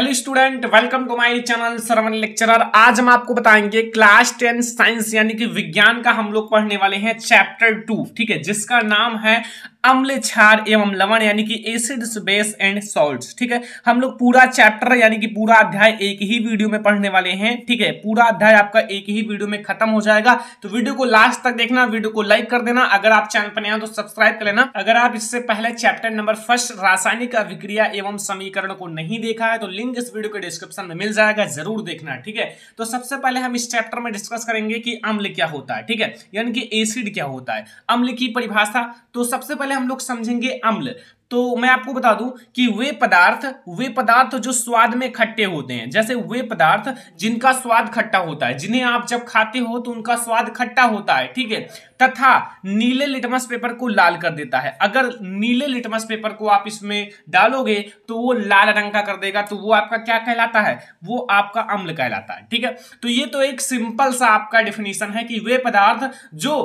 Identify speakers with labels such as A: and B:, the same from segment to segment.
A: hello student welcome to my channel Sarvan lecturer आज हम आपको बताएंगे क्लास टेन साइंस यानी कि विज्ञान का हम लोग पढ़ने वाले हैं चैप्टर टू ठीक है जिसका नाम है अम्ल क्षार एवं लवण यानी कि एसिड्स बेस एंड सॉल्ट्स ठीक है हम लोग पूरा चैप्टर यानी कि पूरा अध्याय एक ही वीडियो में पढ़ने वाले हैं ठीक है पूरा अध्याय आपका एक ही वीडियो में खत्म हो जाएगा तो वीडियो को लास्ट तक देखना वीडियो को लाइक कर देना अगर आप चैनल पर तो सब्सक्राइब कर लेना अगर आप इससे पहले चैप्टर नंबर फर्स्ट रासायनिक अभिक्रिया एवं समीकरण को नहीं देखा है तो लिंक लिंक इस वीडियो के डिस्क्रिप्शन में मिल जाएगा जरूर देखना ठीक है तो सबसे पहले हम इस चैप्टर में डिस्कस करेंगे कि अम्ल क्या होता है ठीक है यानी कि एसिड क्या होता है अम्ल की परिभाषा तो सबसे पहले हम लोग समझेंगे अम्ल तो मैं आपको बता दूं कि वे पदार्थ वे पदार्थ जो स्वाद में खट्टे होते हैं जैसे वे पदार्थ जिनका स्वाद खट्टा होता है जिन्हें आप जब खाते हो तो उनका स्वाद खट्टा होता है ठीक है तथा नीले लिटमस पेपर को लाल कर देता है अगर नीले लिटमस पेपर को आप इसमें डालोगे तो वो लाल रंग का कर देगा तो वो आपका क्या कहलाता है वो आपका अम्ल कहलाता है ठीक है तो ये तो एक सिंपल सा आपका डेफिनेशन है कि वे पदार्थ जो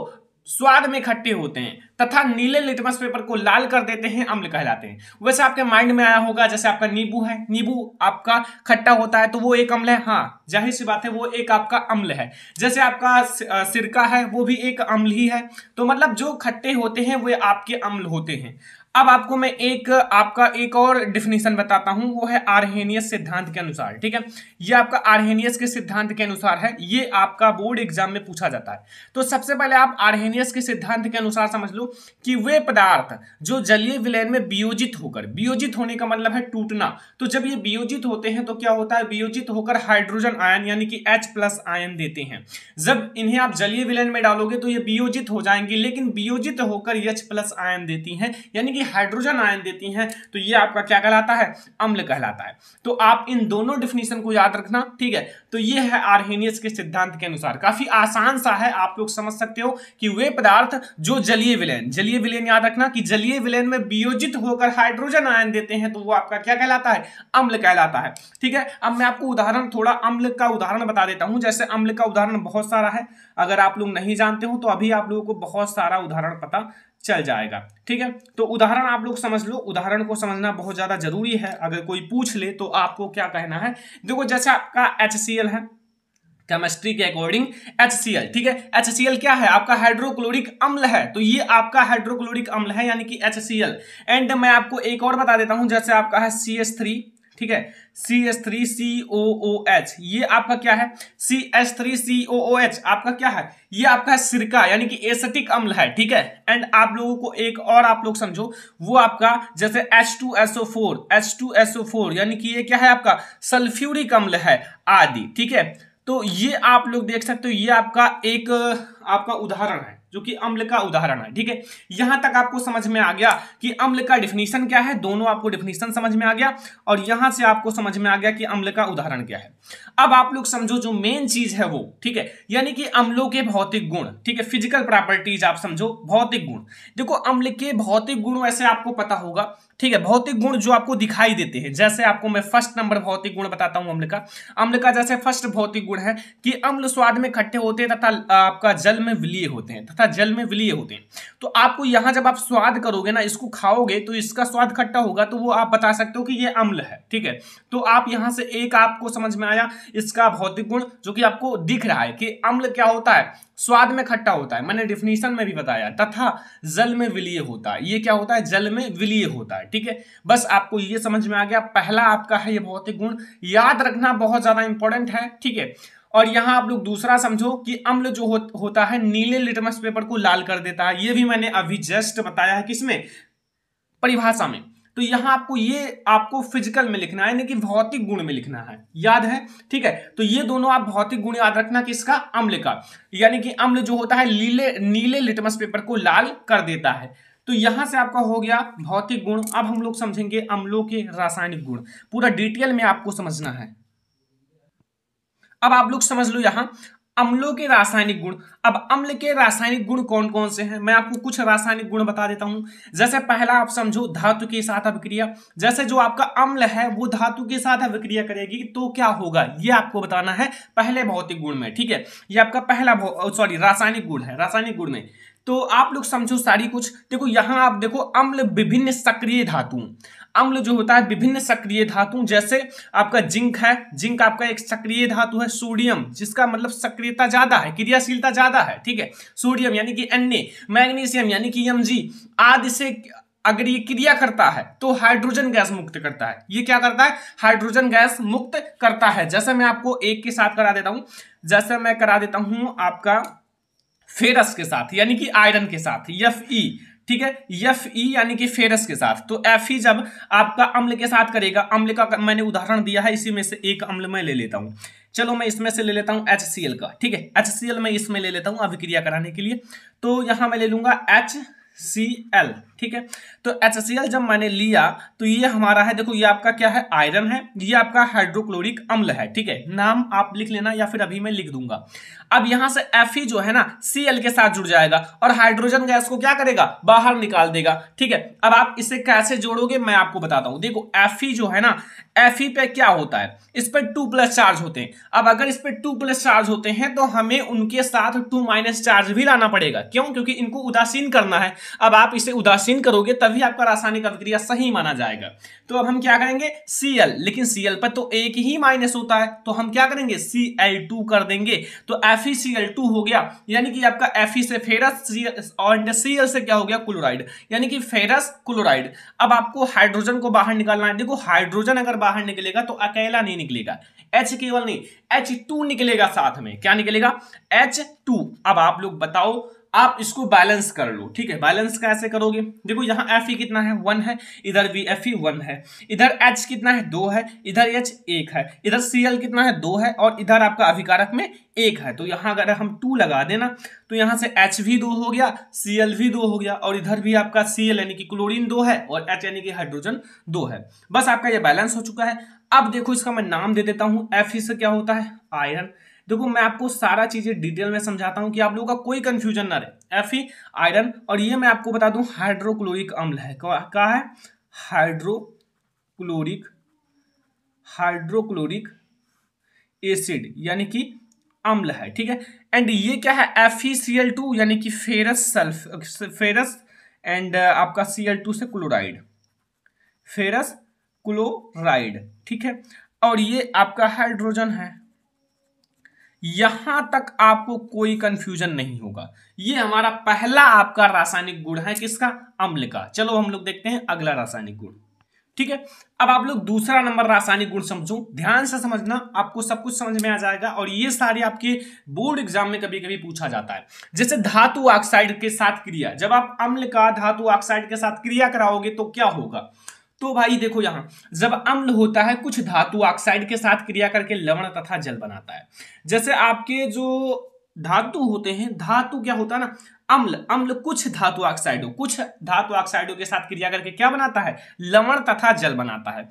A: स्वाद में खट्टे होते हैं तथा नीले लिटमस पेपर को लाल कर देते हैं अम्ल कहलाते हैं वैसे आपके माइंड में आया होगा जैसे आपका नींबू है नींबू आपका खट्टा होता है तो वो एक अम्ल है हाँ जाहिर सी बात है वो एक आपका अम्ल है जैसे आपका सिरका है वो भी एक अम्ल ही है तो मतलब जो खट्टे होते हैं वे आपके अम्ल होते हैं अब आपको मैं एक आपका एक और डिफिनेशन बताता हूं वो है आर्हेनियस सिद्धांत के अनुसार ठीक है ये आपका आर्हेनियस के सिद्धांत के अनुसार है ये आपका बोर्ड एग्जाम में पूछा जाता है तो सबसे पहले आप आर्हेनियस के सिद्धांत के अनुसार समझ लो कि वे पदार्थ जो जलीय विलयन में वियोजित होकर वियोजित होने का मतलब है टूटना तो जब ये वियोजित होते हैं तो क्या होता है वियोजित होकर हाइड्रोजन आयन यानी कि एच प्लस आयन देते हैं जब इन्हें आप जलीय विलयन में डालोगे तो ये वियोजित हो जाएंगे लेकिन वियोजित होकर एच प्लस आयन देती है यानी कि हाइड्रोजन आयन देती हैं तो ये आपका क्या कहलाता है अम्ल कहलाता है तो आप इन दोनों डिफिनीशन को याद रखना ठीक है तो ये है आर्नियस के सिद्धांत के अनुसार काफी आसान सा है आप लोग समझ सकते हो कि वे पदार्थ जो जलीय विलयन जलीय विलयन याद रखना कि जलीय विलयन में वियोजित होकर हाइड्रोजन आयन देते हैं तो वो आपका क्या कहलाता है अम्ल कहलाता है ठीक है अब मैं आपको उदाहरण थोड़ा अम्ल का उदाहरण बता देता हूं जैसे अम्ल का उदाहरण बहुत सारा है अगर आप लोग नहीं जानते हो तो अभी आप लोगों को बहुत सारा उदाहरण पता चल जाएगा ठीक है तो उदाहरण आप लोग समझ लो उदाहरण को समझना बहुत ज़्यादा जरूरी है अगर कोई पूछ ले तो आपको क्या कहना है देखो जैसे आपका एच है केमिस्ट्री के अकॉर्डिंग एच ठीक है एच क्या है आपका हाइड्रोक्लोरिक अम्ल है तो ये आपका हाइड्रोक्लोरिक अम्ल है यानी कि एच एंड मैं आपको एक और बता देता हूं जैसे आपका है सी एस थ्री ठीक है C S three C O O H ये आपका क्या है C S three C O O H आपका क्या है ये आपका सिरका यानी कि एसेटिक अम्ल है ठीक है एंड आप लोगों को एक और आप लोग समझो वो आपका जैसे H two S O four H two S O four यानी कि ये क्या है आपका सल्फ्यूरिक अम्ल है आदि ठीक है तो ये आप लोग देख सकते हो ये आपका एक आपका उदाहरण है जो कि अम्ल का उदाहरण है ठीक है यहां तक आपको समझ में आ गया कि अम्ल का डिफिनीशन क्या है दोनों आपको डिफिनीशन समझ में आ गया और यहां से आपको समझ में आ गया कि अम्ल का उदाहरण क्या है अब आप लोग समझो जो मेन चीज है वो ठीक है यानी कि अम्लों के भौतिक गुण ठीक है फिजिकल प्रॉपर्टीज आप समझो भौतिक गुण देखो अम्ल के भौतिक गुण वैसे आपको पता होगा ठीक है भौतिक गुण जो आपको दिखाई देते हैं जैसे आपको मैं फर्स्ट नंबर भौतिक गुण बताता हूं अम्ल का अम्ल का जैसे फर्स्ट भौतिक गुण है कि अम्ल स्वाद में खट्टे होते हैं तथा आपका जल में विलीय होते हैं तथा जल में विलीय होते हैं तो आपको यहां जब आप स्वाद करोगे ना इसको खाओगे तो इसका स्वाद खट्टा होगा तो वो आप बता सकते हो कि ये अम्ल है ठीक है तो आप यहां से एक आपको समझ में आया इसका भौतिक गुण जो कि आपको दिख रहा है कि अम्ल क्या होता है स्वाद में खट्टा होता है मैंने डिफिनीशन में भी बताया तथा जल में विलीय होता है ये क्या होता है जल में विलीय होता है ठीक है बस आपको ये समझ में आ गया पहला आपका है ये भौतिक गुण याद रखना बहुत ज्यादा इंपॉर्टेंट है ठीक है और यहां आप लोग दूसरा समझो कि अम्ल जो हो, होता है नीले लिटमस पेपर को लाल कर देता है ये भी मैंने अभी जस्ट बताया है किसमें परिभाषा में तो यहां आपको ये आपको फिजिकल में लिखना है यानी कि भौतिक गुण में लिखना है याद है ठीक है तो ये दोनों आप भौतिक गुण याद रखना किसका अम्ल का यानी कि अम्ल जो होता है लीले नीले लिटमस पेपर को लाल कर देता है तो यहां से आपका हो गया भौतिक गुण अब हम लोग समझेंगे अम्लों के रासायनिक गुण पूरा डिटेल में आपको समझना है अब आप लोग समझ लो यहां अम्लों के रासायनिक गुण अब अम्ल के रासायनिक गुण कौन कौन से हैं मैं आपको कुछ रासायनिक गुण बता देता हूं जैसे पहला आप समझो धातु के साथ अभिक्रिया जैसे जो आपका अम्ल है वो धातु के साथ अभिक्रिया करेगी तो क्या होगा ये आपको बताना है पहले भौतिक गुण में ठीक है ये आपका पहला सॉरी रासायनिक गुण है रासायनिक गुण में तो आप लोग समझो सारी कुछ देखो यहां आप देखो अम्ल विभिन्न सक्रिय धातु अम्ल जो होता है विभिन्न सक्रिय धातु जैसे आपका जिंक है जिंक आपका एक सक्रिय धातु है सोडियम जिसका मतलब सक्रियता ज्यादा है क्रियाशीलता ज्यादा है ठीक है सोडियम यानी कि एन मैग्नीशियम यानी कि एम आदि से अगर ये क्रिया करता है तो हाइड्रोजन गैस मुक्त करता है ये क्या करता है हाइड्रोजन गैस मुक्त करता है जैसे मैं आपको एक के साथ करा देता हूं जैसे मैं करा देता हूं आपका फेरस के साथ यानी कि आयरन के साथ एफ ई ठीक है एफ ई e यानी कि फेरस के साथ तो एफ ई e जब आपका अम्ल के साथ करेगा अम्ल का मैंने उदाहरण दिया है इसी में से एक अम्ल मैं ले लेता हूँ चलो मैं इसमें से ले लेता हूं एच सी एल का ठीक है एच सी एल मैं इसमें ले लेता हूं अभिक्रिया कराने के लिए तो यहां मैं ले लूंगा एच सी एल ठीक है तो एल जब मैंने लिया तो ये हमारा है देखो ये आपका क्या है आयरन है ये आपका हाइड्रोक्लोरिक अम्ल है ठीक है नाम आप लिख लेना या फिर अभी मैं लिख दूंगा अब यहां से एफ जो है ना Cl के साथ जुड़ जाएगा और हाइड्रोजन गैस को क्या करेगा बाहर निकाल देगा ठीक है अब आप इसे कैसे जोड़ोगे मैं आपको बताता हूं देखो एफ जो है ना एफ पे क्या होता है इस पर टू प्लस चार्ज होते हैं अब अगर इस पर टू प्लस चार्ज होते हैं तो हमें उनके साथ टू माइनस चार्ज भी लाना पड़ेगा क्यों क्योंकि इनको उदासीन करना है अब आप इसे उदासीन मशीन करोगे तभी आपका रासायनिक अभिक्रिया सही माना जाएगा तो अब हम क्या करेंगे Cl लेकिन Cl पर तो एक ही माइनस होता है तो हम क्या करेंगे Cl2 कर देंगे तो FeCl2 हो गया यानी कि आपका Fe से फेरस और Cl से क्या हो गया क्लोराइड यानी कि फेरस क्लोराइड अब आपको हाइड्रोजन को बाहर निकालना है देखो हाइड्रोजन अगर बाहर निकलेगा तो अकेला नहीं निकलेगा एच केवल नहीं एच निकलेगा साथ में क्या निकलेगा एच अब आप लोग बताओ आप इसको बैलेंस कर लो ठीक है बैलेंस कैसे करोगे देखो यहाँ एफ ई e कितना है वन है इधर भी एफ ई वन है इधर एच कितना है दो है इधर एच एक है इधर सी एल कितना है दो है और इधर आपका अभिकारक में एक है तो यहाँ अगर हम टू लगा देना तो यहाँ से एच भी दो हो गया सी एल भी दो हो गया और इधर भी आपका सी एल यानी कि क्लोरीन दो है और एच यानी कि हाइड्रोजन दो है बस आपका यह बैलेंस हो चुका है अब देखो इसका मैं नाम दे देता हूँ एफ e से क्या होता है आयरन देखो मैं आपको सारा चीजें डिटेल में समझाता हूँ कि आप लोगों का कोई कंफ्यूजन ना रहे एफ आयरन और ये मैं आपको बता दूं हाइड्रोक्लोरिक अम्ल है क्या है हाइड्रोक्लोरिक हाइड्रोक्लोरिक एसिड यानी कि अम्ल है ठीक है एंड ये क्या है एफ यानी कि फेरस सल्फ फेरस एंड आपका सी एल टू से क्लोराइड फेरस क्लोराइड ठीक है और ये आपका हाइड्रोजन है यहां तक आपको कोई कंफ्यूजन नहीं होगा ये हमारा पहला आपका रासायनिक गुण है किसका अम्ल का चलो हम लोग देखते हैं अगला रासायनिक गुण ठीक है अब आप लोग दूसरा नंबर रासायनिक गुण समझो ध्यान से समझना आपको सब कुछ समझ में आ जाएगा और ये सारे आपके बोर्ड एग्जाम में कभी कभी पूछा जाता है जैसे धातु ऑक्साइड के साथ क्रिया जब आप अम्ल का धातु ऑक्साइड के साथ क्रिया कराओगे तो क्या होगा तो भाई देखो यहां जब अम्ल होता है कुछ धातु ऑक्साइड के साथ क्रिया करके लवण तथा जल बनाता है जैसे आपके जो धातु होते हैं धातु क्या होता है ना अम्ल अम्ल कुछ धातु ऑक्साइडों कुछ धातु ऑक्साइडों के साथ क्रिया करके क्या बनाता है लवण तथा जल बनाता है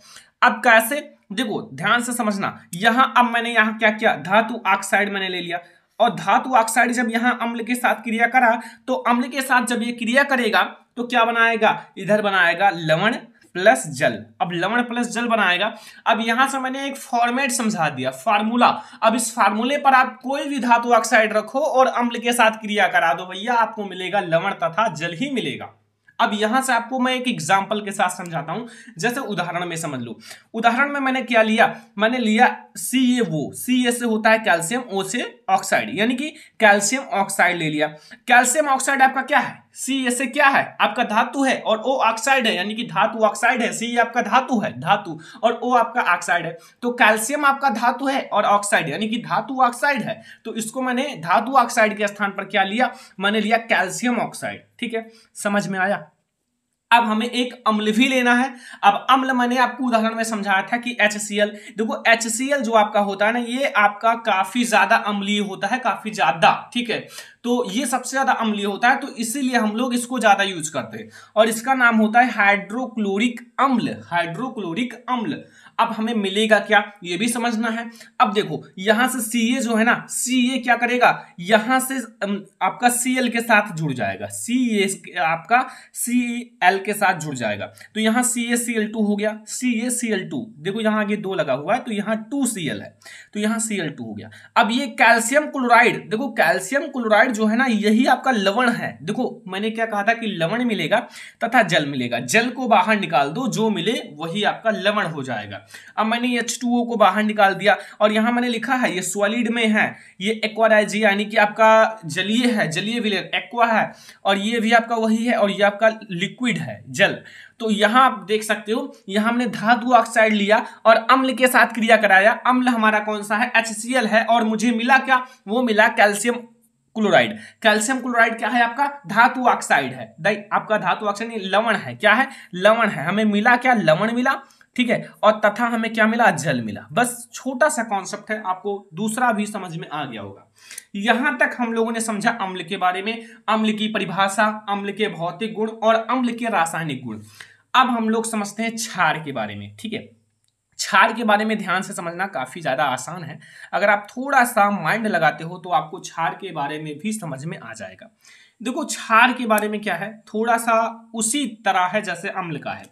A: अब कैसे देखो ध्यान से समझना यहां अब मैंने यहां क्या किया धातु ऑक्साइड मैंने ले लिया और धातु ऑक्साइड जब यहां अम्ल के साथ क्रिया करा तो अम्ल के साथ जब ये क्रिया करेगा तो क्या बनाएगा इधर बनाएगा लवण प्लस जल अब लवण प्लस जल बनाएगा अब यहां से मैंने एक फॉर्मेट समझा दिया फार्मूला अब इस फार्मूले पर आप कोई भी धातु ऑक्साइड रखो और अम्ल के साथ क्रिया करा दो भैया आपको मिलेगा लवण तथा जल ही मिलेगा अब यहां से आपको मैं एक एग्जाम्पल के साथ समझाता हूं जैसे उदाहरण में समझ लो उदाहरण में मैंने क्या लिया मैंने लिया सी ए वो सी ए से होता है कैल्शियम ओ से ऑक्साइड यानी कि कैल्शियम ऑक्साइड ले लिया कैल्शियम ऑक्साइड आपका क्या है सी ऐसे क्या है आपका धातु है और ओ ऑक्साइड है यानी कि धातु ऑक्साइड है सी आपका धातु है धातु और ओ आपका ऑक्साइड है तो कैल्शियम आपका धातु है और ऑक्साइड यानी कि धातु ऑक्साइड है तो इसको मैंने धातु ऑक्साइड के स्थान पर क्या लिया मैंने लिया कैल्शियम ऑक्साइड ठीक है समझ में आया अब हमें एक अम्ल भी लेना है अब अम्ल मैंने आपको उदाहरण में समझाया था कि एच देखो एच जो आपका होता है ना ये आपका काफी ज्यादा अम्लीय होता है काफी ज्यादा ठीक है तो ये सबसे ज्यादा अम्लीय होता है तो इसीलिए हम लोग इसको ज्यादा यूज करते हैं और इसका नाम होता है हाइड्रोक्लोरिक अम्ल हाइड्रोक्लोरिक अम्ल अब हमें मिलेगा क्या ये भी समझना है अब देखो यहां से सी ए जो है ना सी ए क्या करेगा यहां से आपका सी के साथ जुड़ जाएगा सी ए आपका सी एल के साथ जुड़ जाएगा तो यहां सी ए सी एल टू हो गया सी ए सी एल टू देखो यहां आगे दो लगा हुआ है तो यहां टू सी एल है तो यहां सी एल टू हो गया अब ये कैल्शियम क्लोराइड देखो कैल्शियम क्लोराइड जो है ना यही आपका लवण है देखो मैंने क्या कहा था कि लवण मिलेगा तथा जल मिलेगा जल को बाहर निकाल दो जो मिले वही आपका लवण हो जाएगा अब मैंने एच को बाहर निकाल दिया और यहाँ मैंने लिखा है ये सॉलिड में है ये एक्वाराइजी यानी कि आपका जलीय है जलीय विलेयर एक्वा है और ये भी आपका वही है और ये आपका लिक्विड है जल तो यहाँ आप देख सकते हो यहाँ हमने धातु ऑक्साइड लिया और अम्ल के साथ क्रिया कराया अम्ल हमारा कौन सा है एच है और मुझे मिला क्या वो मिला कैल्शियम क्लोराइड कैल्शियम क्लोराइड क्या है आपका धातु ऑक्साइड है आपका धातु ऑक्साइड लवण है क्या है लवण है हमें मिला क्या लवण मिला ठीक है और तथा हमें क्या मिला जल मिला बस छोटा सा कॉन्सेप्ट है आपको दूसरा भी समझ में आ गया होगा यहां तक हम लोगों ने समझा अम्ल के बारे में अम्ल की परिभाषा अम्ल के भौतिक गुण और अम्ल के रासायनिक गुण अब हम लोग समझते हैं क्षार के बारे में ठीक है क्षार के बारे में ध्यान से समझना काफ़ी ज़्यादा आसान है अगर आप थोड़ा सा माइंड लगाते हो तो आपको क्षार के बारे में भी समझ में आ जाएगा देखो क्षार के बारे में क्या है थोड़ा सा उसी तरह है जैसे अम्ल का है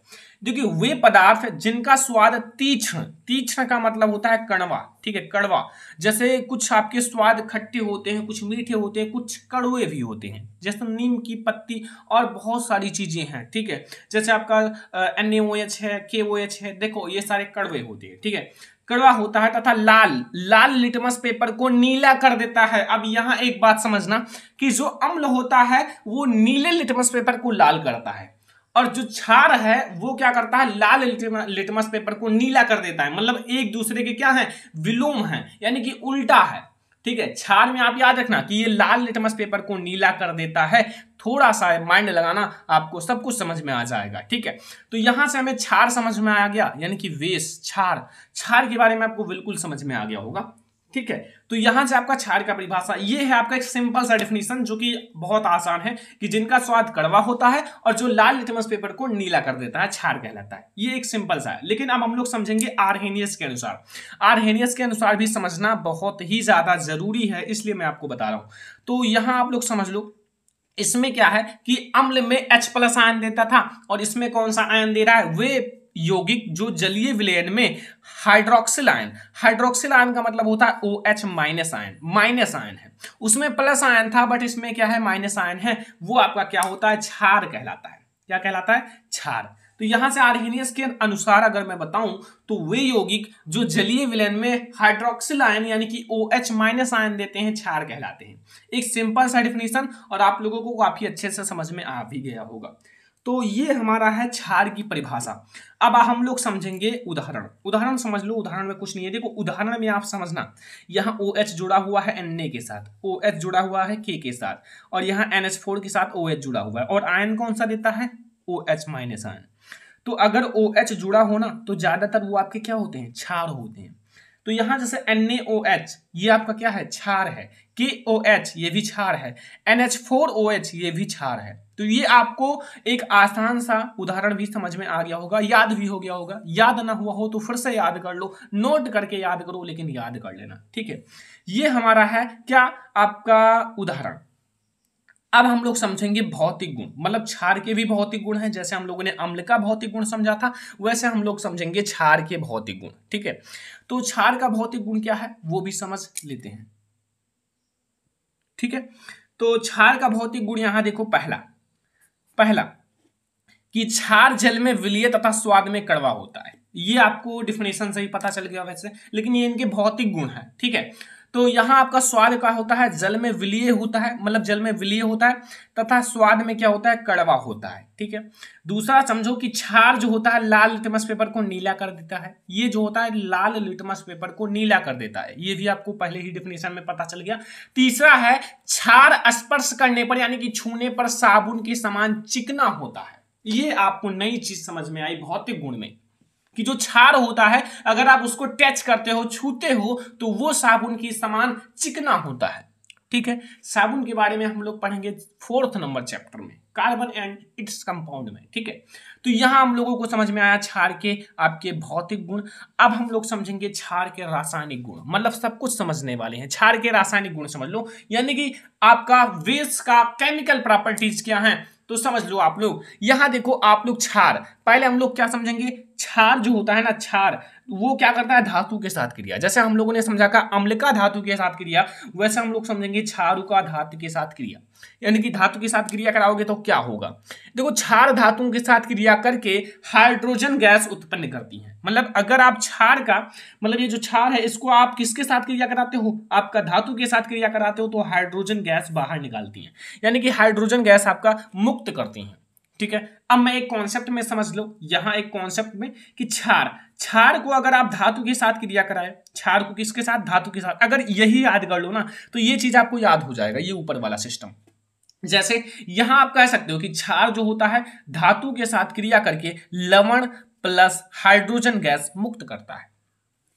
A: देखिए वे पदार्थ जिनका स्वाद तीक्ष्ण तीक्ष्ण का मतलब होता है कड़वा ठीक है कड़वा जैसे कुछ आपके स्वाद खट्टे होते हैं कुछ मीठे होते हैं कुछ कड़वे भी होते हैं जैसे नीम की पत्ती और बहुत सारी चीजें हैं ठीक है जैसे आपका एन है के है देखो ये सारे कड़वे होते हैं ठीक है कड़वा होता है तथा लाल लाल लिटमस पेपर को नीला कर देता है अब यहां एक बात समझना कि जो अम्ल होता है वो नीले लिटमस पेपर को लाल करता है और जो छार है वो क्या करता है लाल लिटमस पेपर को नीला कर देता है मतलब एक दूसरे के क्या है विलोम है यानी कि उल्टा है ठीक है छार में आप याद रखना कि ये लाल लिटमस पेपर को नीला कर देता है थोड़ा सा माइंड लगाना आपको सब कुछ समझ में आ जाएगा ठीक है तो यहाँ से हमें छार समझ में आ गया यानी कि वेश छार छार के बारे में आपको बिल्कुल समझ में आ गया होगा ठीक है तो यहां से आपका छार का परिभाषा ये है आपका एक सिंपल सा डेफिनेशन जो कि बहुत आसान है कि जिनका स्वाद कड़वा होता है और जो लाल लिटमस पेपर को नीला कर देता है छार कहलाता है ये एक सिंपल सा है लेकिन अब हम लोग समझेंगे आरहेनियस के अनुसार आरहेनियस के अनुसार भी समझना बहुत ही ज्यादा जरूरी है इसलिए मैं आपको बता रहा हूं तो यहां आप लोग समझ लो इसमें क्या है कि अम्ल में H प्लस आयन देता था और इसमें कौन सा आयन दे रहा है वे यौगिक जो जलीय विलयन में हाइड्रोक्सिल आयन हाइड्रोक्सिल आयन का मतलब होता है O H minus ion minus ion है उसमें प्लस आयन था बट इसमें क्या है माइनस आयन है वो आपका क्या होता है छार कहलाता है क्या कहलाता है छार तो यहां से आर्नियस के अनुसार अगर मैं बताऊं तो वे यौगिक जो जलीय विलयन में हाइड्रोक्सिल आयन यानी कि ओ एच माइनस आयन देते हैं क्षार कहलाते हैं एक सिंपल सा डिफिनेशन और आप लोगों को काफी अच्छे से समझ में आ भी गया होगा तो ये हमारा है क्षार की परिभाषा अब हम लोग समझेंगे उदाहरण उदाहरण समझ लो उदाहरण में कुछ नहीं है देखो उदाहरण में आप समझना यहाँ ओ OH एच जुड़ा हुआ है एन ए के साथ ओ OH एच जुड़ा हुआ है के के साथ और यहाँ एन एच फोर के साथ ओ OH एच जुड़ा हुआ है और आयन कौन सा देता है ओ एच माइनस आयन तो अगर ओ OH जुड़ा हो ना तो ज़्यादातर वो आपके क्या होते हैं क्षार होते हैं तो यहां जैसे एच ये आपका क्या है क्षार है के ओ एच ये भी क्षार है N H four O H ये भी क्षार है तो ये आपको एक आसान सा उदाहरण भी समझ में आ गया होगा याद भी हो गया होगा याद ना हुआ हो तो फिर से याद कर लो नोट करके याद करो लेकिन याद कर लेना ठीक है ये हमारा है क्या आपका उदाहरण अब हम लोग समझेंगे भौतिक गुण मतलब छार के भी भौतिक गुण हैं जैसे हम लोगों ने अम्ल का भौतिक गुण समझा था वैसे हम लोग समझेंगे छार के भौतिक गुण ठीक है तो छार का भौतिक गुण क्या है वो भी समझ लेते हैं ठीक है तो छार का भौतिक गुण यहां देखो पहला पहला कि छार जल में विलिय तथा स्वाद में कड़वा होता है ये आपको डिफिनेशन से ही पता चल गया वैसे लेकिन ये इनके भौतिक गुण है ठीक है तो यहाँ आपका स्वाद का होता है जल में विलीय होता है मतलब जल में विलीय होता है तथा स्वाद में क्या होता है कड़वा होता है ठीक है दूसरा समझो कि छार जो होता है लाल लिटमस पेपर को नीला कर देता है ये जो होता है लाल लिटमस पेपर को नीला कर देता है ये भी आपको पहले ही डिफिनेशन में पता चल गया तीसरा है छार स्पर्श करने पर यानी कि छूने पर साबुन के समान चिकना होता है ये आपको नई चीज समझ में आई भौतिक गुण में कि जो छार होता है अगर आप उसको टच करते हो छूते हो तो वो साबुन की समान चिकना होता है ठीक है साबुन के बारे में हम लोग पढ़ेंगे फोर्थ नंबर चैप्टर में कार्बन एंड इट्स कंपाउंड में ठीक है तो यहां हम लोगों को समझ में आया छार के आपके भौतिक गुण अब हम लोग समझेंगे छार के रासायनिक गुण मतलब सब कुछ समझने वाले हैं छार के रासायनिक गुण समझ लो यानी कि आपका वेस्ट का केमिकल प्रॉपर्टीज क्या है तो समझ लो आप लोग यहाँ देखो आप लोग छार पहले हम लोग क्या समझेंगे क्षार जो होता है ना क्षार वो क्या करता है धातु के साथ क्रिया जैसे हम लोगों ने समझा का अम्ल का धातु के साथ क्रिया वैसे हम लोग समझेंगे छारू का धातु के साथ क्रिया यानी कि धातु के साथ क्रिया कराओगे तो क्या होगा देखो छार धातुओं के साथ क्रिया करके हाइड्रोजन गैस उत्पन्न करती है मतलब अगर आप छार का मतलब ये जो छार है इसको आप किसके साथ क्रिया कराते हो आपका धातु के साथ क्रिया कराते हो तो हाइड्रोजन गैस बाहर निकालती है यानी कि हाइड्रोजन गैस आपका मुक्त करती है ठीक है अब मैं एक कॉन्सेप्ट में समझ लो यहां एक कॉन्सेप्ट में कि छार छार को अगर आप धातु के साथ क्रिया कराए छार को किसके साथ धातु के साथ अगर यही याद कर लो ना तो ये चीज आपको याद हो जाएगा ये ऊपर वाला सिस्टम जैसे यहां आप कह सकते हो कि छार जो होता है धातु के साथ क्रिया करके लवण प्लस हाइड्रोजन गैस मुक्त करता है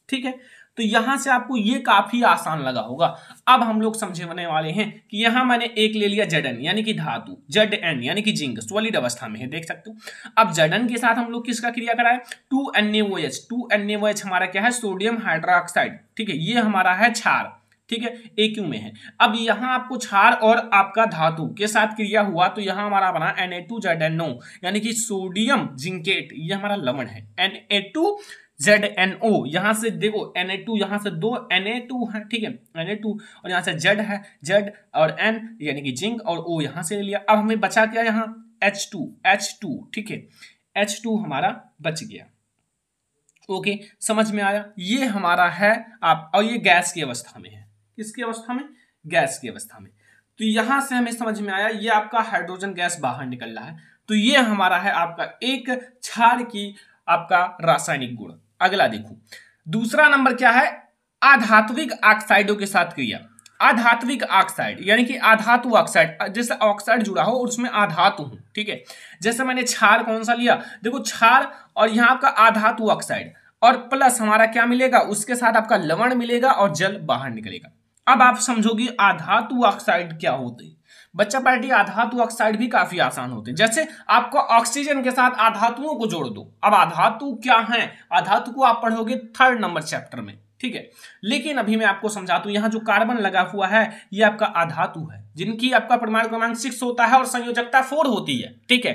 A: ठीक है तो यहां से आपको ये काफी आसान लगा होगा अब हम लोग समझने वाले हैं कि यहां मैंने एक ले लिया जडन यानी कि धातु जड एन यानी कि जिंक सोलिड अवस्था में है देख सकते हो अब जडन के साथ हम लोग किसका क्रिया कराए two N H two N H हमारा क्या है सोडियम हाइड्रोक्साइड ठीक है ये हमारा है छार ठीक है एक में है अब यहां आपको छार और आपका धातु के साथ क्रिया हुआ तो यहां हमारा बना N A two Z N no यानी कि सोडियम जिंकेट ये हमारा लवण है N A two Z N O यहाँ से देखो एन ए टू यहां से दो एन ए टू है ठीक है एन ए टू और यहाँ से जेड है जेड और एन यानी कि जिंक और ओ यहाँ से ले लिया अब हमें बचा क्या यहाँ एच टू एच टू ठीक है एच टू हमारा बच गया ओके समझ में आया ये हमारा है आप और ये गैस की अवस्था में है किसकी अवस्था में गैस की अवस्था में तो यहां से हमें समझ में आया ये आपका हाइड्रोजन गैस बाहर निकल रहा है तो ये हमारा है आपका एक क्षार की आपका रासायनिक गुण अगला देखो दूसरा नंबर क्या है आधात्विक ऑक्साइडों के साथ क्रिया आधात्विक ऑक्साइड यानी कि आधातु ऑक्साइड जैसे ऑक्साइड जुड़ा हो और उसमें आधातु हो ठीक है जैसे मैंने छार कौन सा लिया देखो छार और यहां आपका आधातु ऑक्साइड और प्लस हमारा क्या मिलेगा उसके साथ आपका लवण मिलेगा और जल बाहर निकलेगा अब आप समझोगे आधातु ऑक्साइड क्या होते हैं बच्चा पार्टी आधातु ऑक्साइड भी काफी आसान होते हैं जैसे आपको ऑक्सीजन के साथ आधातुओं को जोड़ दो अब आधातु क्या है आधातु को आप पढ़ोगे थर्ड नंबर चैप्टर में ठीक है लेकिन अभी मैं आपको समझाता हूं यहां जो कार्बन लगा हुआ है ये आपका आधातु है जिनकी आपका परमाणु क्रमांक सिक्स होता है और संयोजकता फोर होती है ठीक है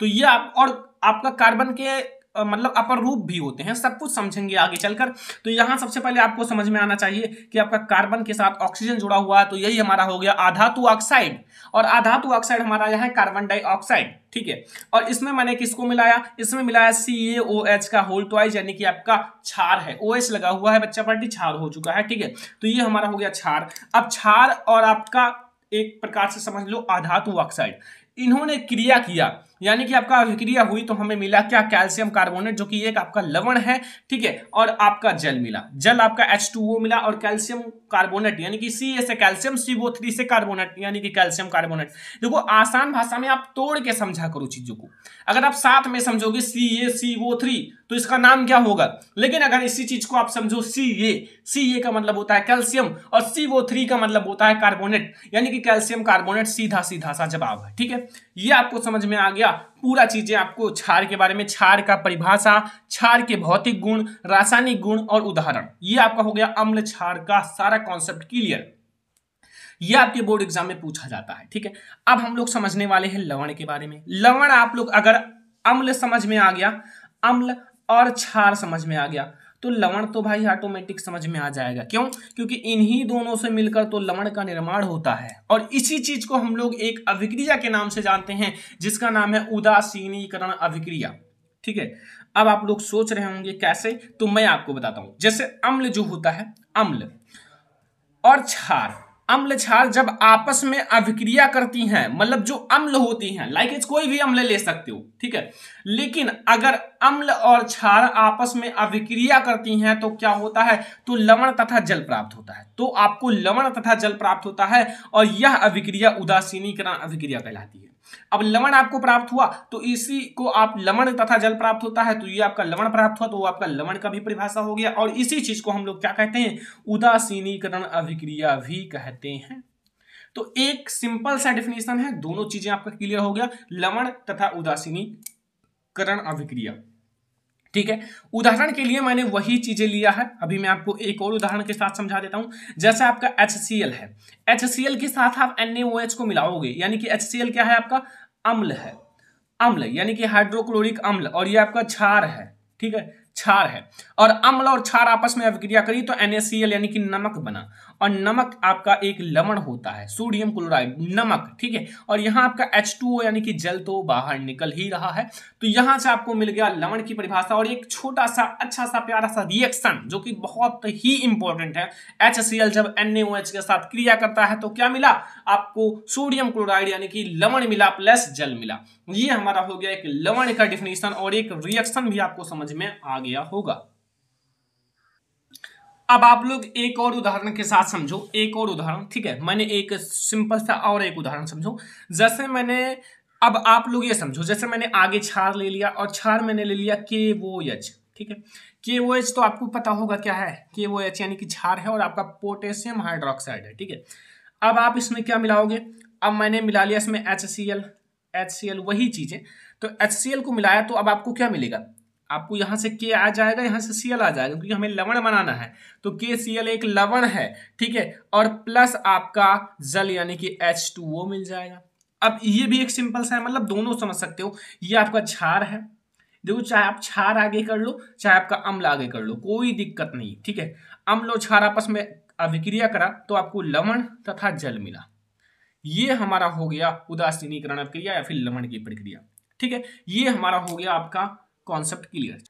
A: तो ये आप और आपका कार्बन के मतलब अपरूप भी होते हैं सब कुछ समझेंगे आगे चलकर तो यहाँ सबसे पहले आपको समझ में आना चाहिए कि आपका कार्बन के साथ ऑक्सीजन जुड़ा हुआ है तो यही हमारा हो गया आधातु ऑक्साइड और आधातु ऑक्साइड हमारा यहाँ कार्बन डाइऑक्साइड ठीक है और इसमें मैंने किसको मिलाया इसमें मिलाया सी ए ओ एच का होल ट्वाइज यानी कि आपका छार है ओ एच लगा हुआ है बच्चा पार्टी छार हो चुका है ठीक है तो ये हमारा हो गया छार अब छार और आपका एक प्रकार से समझ लो आधातु ऑक्साइड इन्होंने क्रिया किया यानी कि आपका अभिक्रिया हुई तो हमें मिला क्या कैल्शियम कार्बोनेट जो कि एक आपका लवण है ठीक है और आपका जल मिला जल आपका एच मिला और कैल्शियम कार्बोनेट यानी कि सी से कैल्शियम थ्री से कार्बोनेट यानी कि कैल्शियम कार्बोनेट देखो आसान भाषा में आप तोड़ के समझा करो चीजों को अगर आप साथ में समझोगे सी ए सी वो थ्री तो इसका नाम क्या होगा लेकिन अगर इसी चीज को आप समझो सी ए सी ए का मतलब होता है कैल्शियम और सी वो थ्री का मतलब होता है कार्बोनेट यानी कि कैल्शियम कार्बोनेट सीधा सीधा सा जवाब है ठीक है ये आपको समझ में आ गया पूरा चीज़ें आपको छार के बारे में छार का परिभाषा छार के भौतिक गुण रासायनिक गुण और उदाहरण ये आपका हो गया अम्ल छार का सारा कॉन्सेप्ट क्लियर यह आपके बोर्ड एग्जाम में पूछा जाता है ठीक है अब हम लोग समझने वाले हैं लवण के बारे में लवण आप लोग अगर अम्ल समझ में आ गया अम्ल और छार समझ में आ गया तो लवण तो भाई ऑटोमेटिक समझ में आ जाएगा क्यों क्योंकि इन्हीं दोनों से मिलकर तो लवण का निर्माण होता है और इसी चीज को हम लोग एक अभिक्रिया के नाम से जानते हैं जिसका नाम है उदासीनीकरण अभिक्रिया ठीक है अब आप लोग सोच रहे होंगे कैसे तो मैं आपको बताता हूं जैसे अम्ल जो होता है अम्ल और क्षार अम्ल क्षार जब आपस में अभिक्रिया करती हैं मतलब जो अम्ल होती हैं लाइक इट्स कोई भी अम्ल ले सकते हो ठीक है लेकिन अगर अम्ल और क्षार आपस में अभिक्रिया करती हैं तो क्या होता है तो लवण तथा जल प्राप्त होता है तो आपको लवण तथा जल प्राप्त होता है और यह अभिक्रिया उदासीनीकरण अभिक्रिया कहलाती है अब लवण आपको प्राप्त हुआ तो इसी को आप लवण तथा जल प्राप्त होता है तो ये आपका लवण प्राप्त हुआ तो वो आपका लवण का भी परिभाषा हो गया और इसी चीज को हम लोग क्या कहते हैं उदासीनीकरण अभिक्रिया भी कहते हैं तो एक सिंपल सा डेफिनेशन है दोनों चीजें आपका क्लियर हो गया लवण तथा उदासीनीकरण अभिक्रिया ठीक है उदाहरण के लिए मैंने वही चीजें लिया है अभी मैं आपको एक और उदाहरण के साथ समझा देता हूं जैसे आपका एच है एच के साथ आप एन को मिलाओगे यानी कि एच क्या है आपका अम्ल है अम्ल यानी कि हाइड्रोक्लोरिक अम्ल और ये आपका क्षार है ठीक है क्षार है और अम्ल और क्षार आपस में अभिक्रिया करी तो NaCl यानी कि नमक बना और नमक आपका एक लवण होता है सोडियम क्लोराइड नमक ठीक है और यहां आपका H2O यानी कि जल तो बाहर निकल ही रहा है तो यहां से आपको मिल गया लवण की परिभाषा और एक छोटा सा अच्छा सा प्यारा सा रिएक्शन जो कि बहुत ही इंपॉर्टेंट है HCl जब NaOH के साथ क्रिया करता है तो क्या मिला आपको सोडियम क्लोराइड यानी कि लवण मिला प्लस जल मिला ये हमारा हो गया एक लवण का डिफिनेशन और एक रिएक्शन भी आपको समझ में आ गया होगा अब आप लोग एक और उदाहरण के साथ समझो एक और उदाहरण ठीक है मैंने एक सिंपल सा और एक उदाहरण समझो जैसे मैंने अब आप लोग ये समझो जैसे मैंने आगे छार ले लिया और छार मैंने ले लिया के वो एच ठीक है के वो एच तो आपको पता होगा क्या है के वो एच यानी कि छार है और आपका पोटेशियम हाइड्रोक्साइड है ठीक है अब आप इसमें क्या मिलाओगे अब मैंने मिला लिया इसमें H C L H C L वही चीज़ें तो एच सी एल को मिलाया तो अब आपको क्या मिलेगा आपको यहाँ से के आ जाएगा यहाँ से सी एल आ जाएगा क्योंकि हमें लवण बनाना है तो के सी एल एक लवण है ठीक है और प्लस आपका जल यानी कि एच टू ओ मिल जाएगा अब ये भी एक सिंपल सा है मतलब दोनों समझ सकते हो ये आपका छार है देखो चाहे आप छार आगे कर लो चाहे आपका अम्ल आगे कर लो कोई दिक्कत नहीं ठीक है अम्ल और छार आपस में अभिक्रिया करा तो आपको लवण तथा जल मिला ये हमारा हो गया उदासीनीकरण अभिक्रिया या फिर लवण की प्रक्रिया ठीक है ये हमारा हो गया आपका कॉन्सेप्ट क्लियर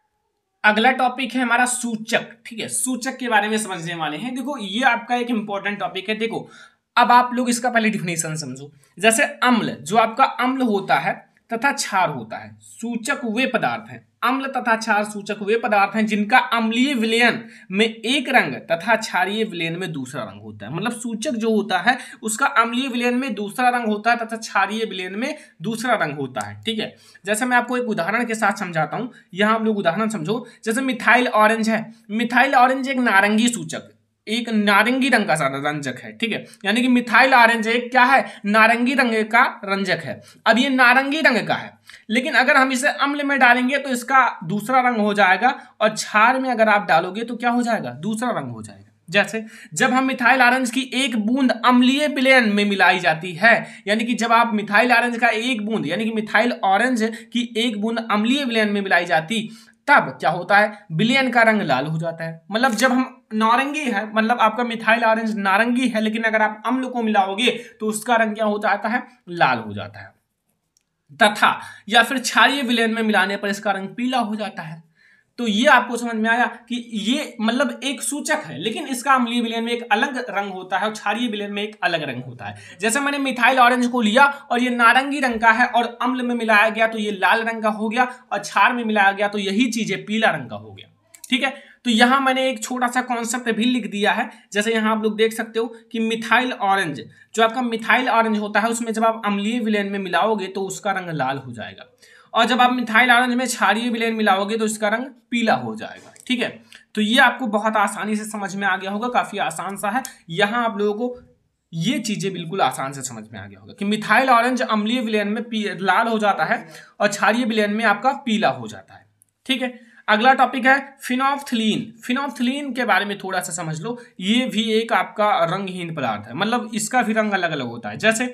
A: अगला टॉपिक है हमारा सूचक ठीक है सूचक के बारे में समझने वाले हैं देखो ये आपका एक इंपॉर्टेंट टॉपिक है देखो अब आप लोग इसका पहले डिफिनेशन समझो जैसे अम्ल जो आपका अम्ल होता है तथा क्षार होता है सूचक वे पदार्थ हैं अम्ल तथा क्षार सूचक वे पदार्थ हैं जिनका अम्लीय विलयन में एक रंग तथा क्षारीय विलयन में दूसरा रंग होता है मतलब सूचक जो होता है उसका अम्लीय विलयन में दूसरा रंग होता है तथा क्षारीय विलयन में दूसरा रंग होता है ठीक है जैसे मैं आपको एक उदाहरण के साथ समझाता हूँ यहाँ हम लोग उदाहरण समझो जैसे मिथाइल ऑरेंज है मिथाइल ऑरेंज एक नारंगी सूचक एक नारंगी रंग का रंजक है ठीक है यानी कि मिथाइल ऑरेंज एक क्या है नारंगी रंग का रंजक है अब ये नारंगी रंग का है लेकिन अगर हम इसे अम्ल में डालेंगे तो इसका दूसरा रंग हो जाएगा और छार में अगर आप डालोगे तो क्या हो जाएगा दूसरा रंग हो जाएगा जैसे जब हम मिथाइल ऑरेंज की एक बूंद अम्लीय विलयन में मिलाई जाती है यानी कि जब आप मिथाइल ऑरेंज का एक बूंद यानी कि मिथाइल ऑरेंज की एक बूंद अम्लीय विलयन में मिलाई जाती तब क्या होता है विलयन का रंग लाल हो जाता है मतलब जब हम नारंगी है मतलब आपका मिथाइल ऑरेंज नारंगी है लेकिन अगर आप अम्ल को मिलाओगे तो उसका रंग क्या हो जाता है लाल हो जाता है तथा या फिर क्षारिय विलयन में मिलाने पर इसका रंग पीला हो जाता है तो ये आपको समझ में आया कि ये मतलब एक सूचक है लेकिन इसका अम्लीय विलयन में एक अलग रंग होता है और क्षारीय विलयन में एक अलग रंग होता है जैसे मैंने मिथाइल ऑरेंज को लिया और ये नारंगी रंग का है और अम्ल में मिलाया गया तो ये लाल रंग का हो गया और क्षार में मिलाया गया तो यही चीजें पीला रंग का हो गया ठीक है तो यहाँ मैंने एक छोटा सा कॉन्सेप्ट भी लिख दिया है जैसे यहाँ आप लोग देख सकते हो कि मिथाइल ऑरेंज जो आपका मिथाइल ऑरेंज होता है उसमें जब आप अम्लीय विलयन में मिलाओगे तो उसका रंग लाल हो जाएगा और जब आप मिथाइल ऑरेंज में क्षारीय विलयन मिलाओगे तो इसका रंग पीला हो जाएगा ठीक है तो ये आपको बहुत आसानी से समझ में आ गया होगा काफ़ी आसान सा है यहाँ आप लोगों को ये चीज़ें बिल्कुल आसान से समझ में आ गया होगा कि मिथाइल ऑरेंज अम्लीय विलयन में लाल हो जाता है और क्षारीय विलयन में आपका पीला हो जाता है ठीक है अगला टॉपिक है फिनॉफ्थलीन फिनॉफ्थलीन के बारे में थोड़ा सा समझ लो ये भी एक आपका रंगहीन पदार्थ है मतलब इसका भी रंग अलग अलग होता है जैसे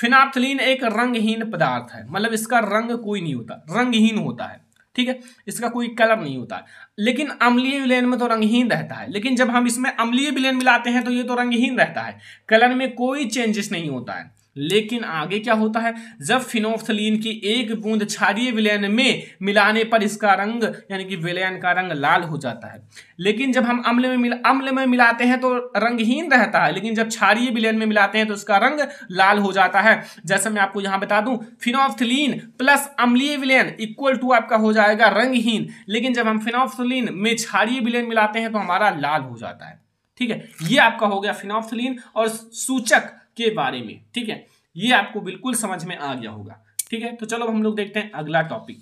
A: फिनॉफ्थलीन एक रंगहीन पदार्थ है मतलब इसका रंग कोई नहीं होता रंगहीन होता है ठीक है इसका कोई कलर नहीं होता है लेकिन अम्लीय विलयन में तो रंगहीन रहता है लेकिन जब हम इसमें अम्लीय विलयन मिलाते हैं तो ये तो रंगहीन रहता है कलर में कोई चेंजेस नहीं होता है लेकिन आगे क्या होता है जब फिनोफ्थलीन की एक बूंद क्षारीय विलयन में मिलाने पर इसका रंग यानी कि विलयन का रंग लाल हो जाता है लेकिन जब हम अम्ल में मिला अम्ल में मिलाते हैं तो रंगहीन रहता है लेकिन जब क्षारीय विलयन में मिलाते हैं तो इसका रंग लाल हो जाता है जैसे मैं आपको यहां बता दूं फिनोफ्थलीन प्लस अम्लीय विलयन इक्वल टू आपका हो जाएगा रंगहीन लेकिन जब हम फिनोफ्थलीन में क्षारीय विलयन मिलाते हैं तो हमारा लाल हो जाता है ठीक है ये आपका हो गया फिनोफ्थलीन और सूचक के बारे में ठीक है ये आपको बिल्कुल समझ में आ गया होगा ठीक है तो चलो हम लोग देखते हैं अगला टॉपिक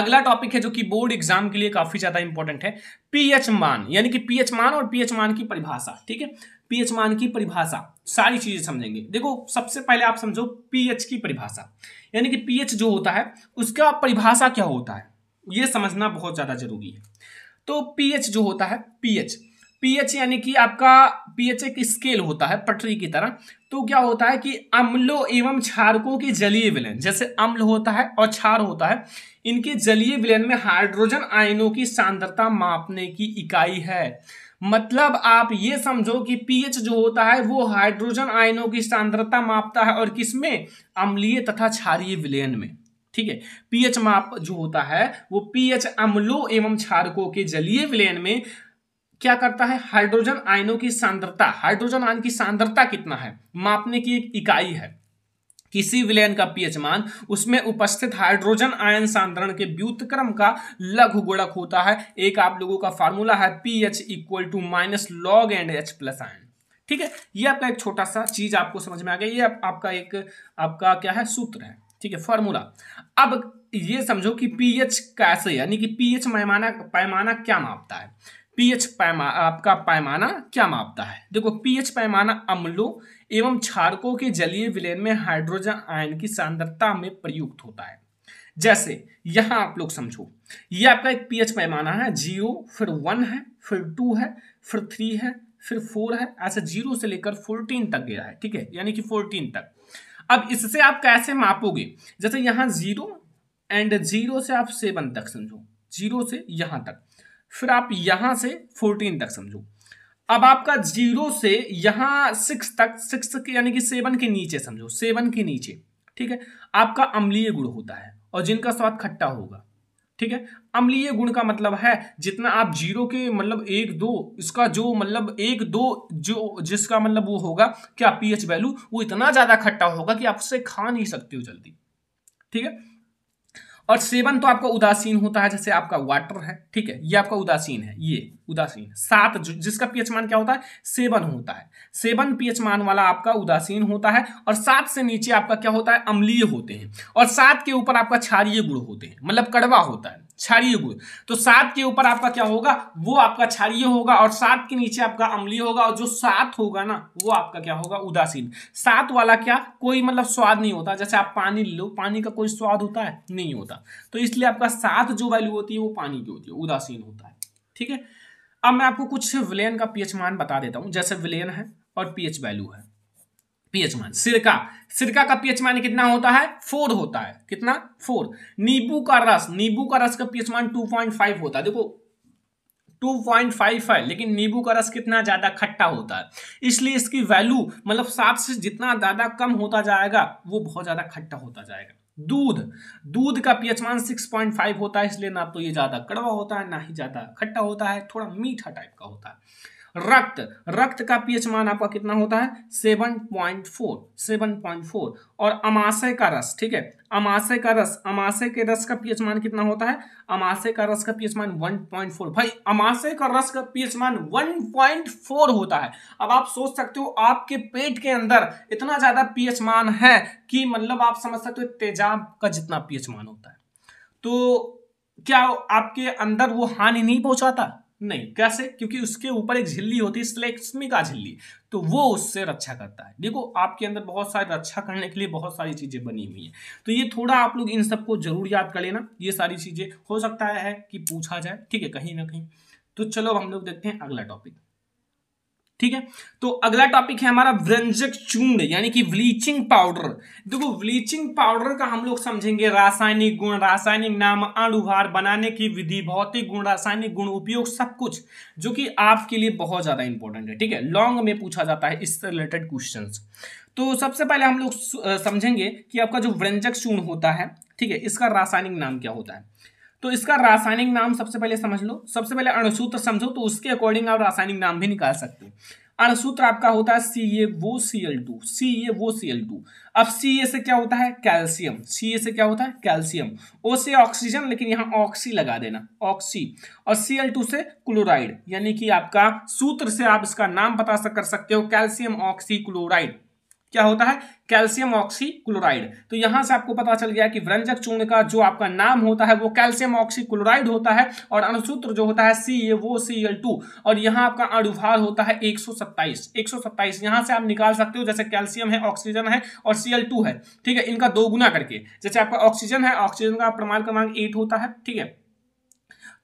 A: अगला टॉपिक है जो कि बोर्ड एग्जाम के लिए काफी ज्यादा इंपॉर्टेंट है पीएच मान यानी कि पीएच मान और पीएच मान की परिभाषा ठीक है पीएच मान की परिभाषा सारी चीजें समझेंगे देखो सबसे पहले आप समझो पीएच की परिभाषा यानी कि पीएच जो होता है उसका परिभाषा क्या होता है यह समझना बहुत ज्यादा जरूरी है तो पीएच जो होता है पीएच पीएच यानी कि आपका पीएच एक स्केल होता है पटरी की तरह तो क्या होता है कि अम्लों एवं क्षारकों की जलीय विलयन जैसे अम्ल होता है और क्षार होता है इनके जलीय विलयन में हाइड्रोजन आयनों की सांद्रता मापने की इकाई है मतलब आप ये समझो कि पीएच जो होता है वो हाइड्रोजन आयनों की सांद्रता मापता है और किसमें अम्लीय तथा क्षारीय विलयन में ठीक है पीएच माप जो होता है वो पीएच अम्लों एवं क्षारकों के जलीय विलयन में क्या करता है हाइड्रोजन आयनों की सांद्रता हाइड्रोजन आयन की सांद्रता कितना है मापने की एक इकाई है किसी विलयन का पीएच मान उसमें उपस्थित हाइड्रोजन आयन सांद्रण के व्युतक्रम का लघु गुणक होता है एक आप लोगों का फार्मूला है pH equal to minus log and H plus ion ठीक है ये आपका एक छोटा सा चीज आपको समझ में आ गया ये आप, आपका एक आपका क्या है सूत्र है ठीक है फॉर्मूला अब ये समझो कि पीएच कैसे यानी कि पीएच पैमाना पैमाना क्या मापता है पीएच पैमा आपका पैमाना क्या मापता है देखो पीएच पैमाना अम्लों एवं क्षारकों के जलीय विलयन में हाइड्रोजन आयन की सांद्रता में प्रयुक्त होता है जैसे यहां आप लोग समझो ये आपका एक पीएच पैमाना है जीरो फिर वन है फिर टू है फिर थ्री है फिर फोर है ऐसे जीरो से लेकर फोर्टीन तक गया है ठीक है यानी कि फोर्टीन तक अब इससे आप कैसे मापोगे जैसे यहाँ जीरो एंड जीरो से आप सेवन तक समझो जीरो से यहाँ तक फिर आप यहां से फोर्टीन तक समझो अब आपका जीरो से यहां सिक्स तक सिक्स के यानी कि सेवन के नीचे समझो सेवन के नीचे ठीक है आपका अम्लीय गुण होता है और जिनका स्वाद खट्टा होगा ठीक है अम्लीय गुण का मतलब है जितना आप जीरो के मतलब एक दो इसका जो मतलब एक दो जो जिसका मतलब वो होगा क्या पीएच वैल्यू वो इतना ज्यादा खट्टा होगा कि आप उसे खा नहीं सकते हो जल्दी ठीक है और सेवन तो आपका उदासीन होता है जैसे आपका वाटर है ठीक है ये आपका उदासीन है ये उदासीन सात जिसका पीएच मान क्या होता है सेवन होता है सेवन पीएच मान वाला आपका उदासीन होता है और सात से नीचे आपका क्या होता है अम्लीय होते हैं और सात के ऊपर आपका क्षारीय गुण होते हैं मतलब कड़वा होता है क्षारीय गुण तो सात के ऊपर आपका क्या होगा वो आपका क्षारीय होगा और सात के नीचे आपका अम्लीय होगा और जो सात होगा ना वो आपका क्या होगा उदासीन सात वाला क्या कोई मतलब स्वाद नहीं होता जैसे आप पानी लो पानी का कोई स्वाद होता है नहीं होता तो इसलिए आपका सात जो वैल्यू होती है वो पानी की होती है उदासीन होता है ठीक है अब मैं आपको कुछ विलयन का पीएच मान बता देता हूं जैसे विलयन है और पीएच वैल्यू है पीएच मान सिरका सिरका का पीएच मान कितना होता है फोर होता है कितना फोर नींबू का रस नींबू का रस का पीएच मान टू पॉइंट फाइव होता है देखो 2.5 है लेकिन नींबू का रस कितना ज्यादा खट्टा होता है इसलिए इसकी वैल्यू मतलब सात से जितना ज्यादा कम होता जाएगा वो बहुत ज्यादा खट्टा होता जाएगा दूध दूध का पीएच मान 6.5 होता है इसलिए ना तो ये ज़्यादा कड़वा होता है ना ही ज़्यादा खट्टा होता है थोड़ा मीठा टाइप का होता है रक्त रक्त का पीएच मान आपका कितना होता है seven point four seven point four और अमाशय का रस ठीक है अमाशय का रस अमाशय के रस का पीएच मान कितना होता है अमाशय का रस का पीएच मान वन पॉइंट फोर भाई अमाशय का रस का पीएच मान वन पॉइंट फोर होता है अब आप सोच सकते हो आपके पेट के अंदर इतना ज्यादा पीएच मान है कि मतलब आप समझ सकते हो तेजाब का जितना पीएच मान होता है तो क्या आपके अंदर वो हानि नहीं पहुंचाता नहीं कैसे क्योंकि उसके ऊपर एक झिल्ली होती है स्लेक्ष्मी का झिल्ली तो वो उससे रक्षा करता है देखो आपके अंदर बहुत सारी रक्षा करने के लिए बहुत सारी चीज़ें बनी हुई हैं तो ये थोड़ा आप लोग इन सबको जरूर याद कर लेना ये सारी चीज़ें हो सकता है कि पूछा जाए ठीक है कहीं ना कहीं तो चलो हम लोग देखते हैं अगला टॉपिक ठीक है तो अगला टॉपिक है हमारा व्यंजक चूर्ण यानी कि ब्लीचिंग पाउडर देखो ब्लीचिंग पाउडर का हम लोग समझेंगे रासायनिक गुण रासायनिक नाम अणुभार बनाने की विधि भौतिक गुण रासायनिक गुण उपयोग सब कुछ जो कि आपके लिए बहुत ज्यादा इंपॉर्टेंट है ठीक है लॉन्ग में पूछा जाता है इससे रिलेटेड क्वेश्चन तो सबसे पहले हम लोग समझेंगे कि आपका जो व्यंजक चूर्ण होता है ठीक है इसका रासायनिक नाम क्या होता है तो इसका रासायनिक नाम सबसे पहले समझ लो सबसे पहले अणुसूत्र समझो तो उसके अकॉर्डिंग आप रासायनिक नाम भी निकाल सकते हैं अणुसूत्र आपका होता है C A O C L to C A O C L to अब सी ए से क्या होता है कैल्शियम सी ए से क्या होता है कैल्सियम ओ से ऑक्सीजन लेकिन यहाँ ऑक्सी लगा देना ऑक्सी और सी एल टू से क्लोराइड यानी कि आपका सूत्र से आप इसका नाम पता कर सकते हो कैल्सियम ऑक्सी क्लोराइड क्या होता है कैल्शियम ऑक्सीक्लोराइड तो यहां से आपको पता चल गया कि व्यंजक चूर्ण का जो आपका नाम होता है वो कैल्शियम ऑक्सीक्लोराइड होता है और अणुसूत्र जो होता है C A O C L to और यहां आपका अणुभार होता है एक सौ सत्ताईस एक सौ सत्ताईस यहाँ से आप निकाल सकते हो जैसे कैल्शियम है ऑक्सीजन है और सी एल टू है ठीक है इनका दो गुना करके जैसे आपका ऑक्सीजन है ऑक्सीजन का प्रमाण क्रमांक एट होता है ठीक है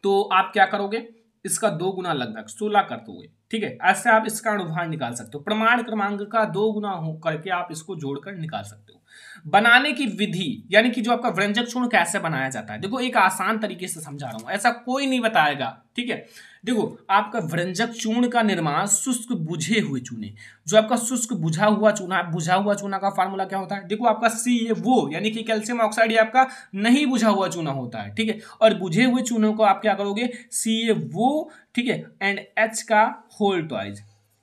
A: तो आप क्या करोगे इसका दो गुना लगभग सोलह करते हुए ठीक है ऐसे आप इसका अनुभार निकाल सकते हो प्रमाण क्रमांक का दो गुना हो करके आप इसको जोड़कर निकाल सकते हो बनाने की विधि यानी कि जो आपका व्यंजक चूर्ण कैसे बनाया जाता है देखो एक आसान तरीके से समझा रहा हूं ऐसा कोई नहीं बताएगा ठीक है देखो आपका व्यंजक चूर्ण का निर्माण शुष्क बुझे हुए चूने जो आपका शुष्क बुझा हुआ चूना बुझा हुआ चूना का फार्मूला क्या होता है देखो आपका सी ए वो यानी कि कैल्शियम ऑक्साइड आपका नहीं बुझा हुआ चूना होता है ठीक है और बुझे हुए चूनों को आप क्या करोगे सी ए वो ठीक है एंड एच का होल्ड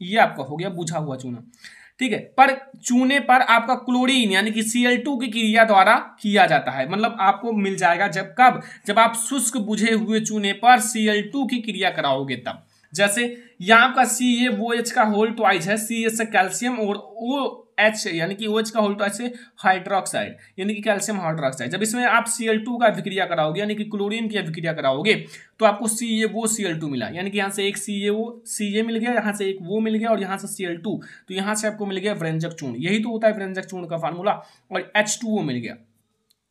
A: ये आपका हो गया बुझा हुआ चूना ठीक है पर चूने पर आपका क्लोरीन यानी कि सीएल टू की क्रिया द्वारा किया जाता है मतलब आपको मिल जाएगा जब कब जब आप शुष्क बुझे हुए चूने पर सीएल टू की क्रिया कराओगे तब जैसे यहाँ आपका सी ए वो एच का होल ट्वाइस है सी एस कैल्शियम और ओ एच यानी कि एच का होल्टो ऐसे हाइड्रोक्साइड यानी कि कैल्शियम हाइड्रोक्साइड जब इसमें आप सी एल टू का अभिक्रिया कराओगे यानी कि क्लोरीन की अभिक्रिया कराओगे तो आपको सी ए वो सी एल टू मिला यानी कि यहाँ से एक सी ए वो सी ए मिल गया यहाँ से एक वो मिल गया और यहाँ से सी एल टू तो यहाँ से आपको मिल गया व्यंजक चूर्ण यही तो होता है व्यंजक चूर्ण का फार्मूला और एच टू वो मिल गया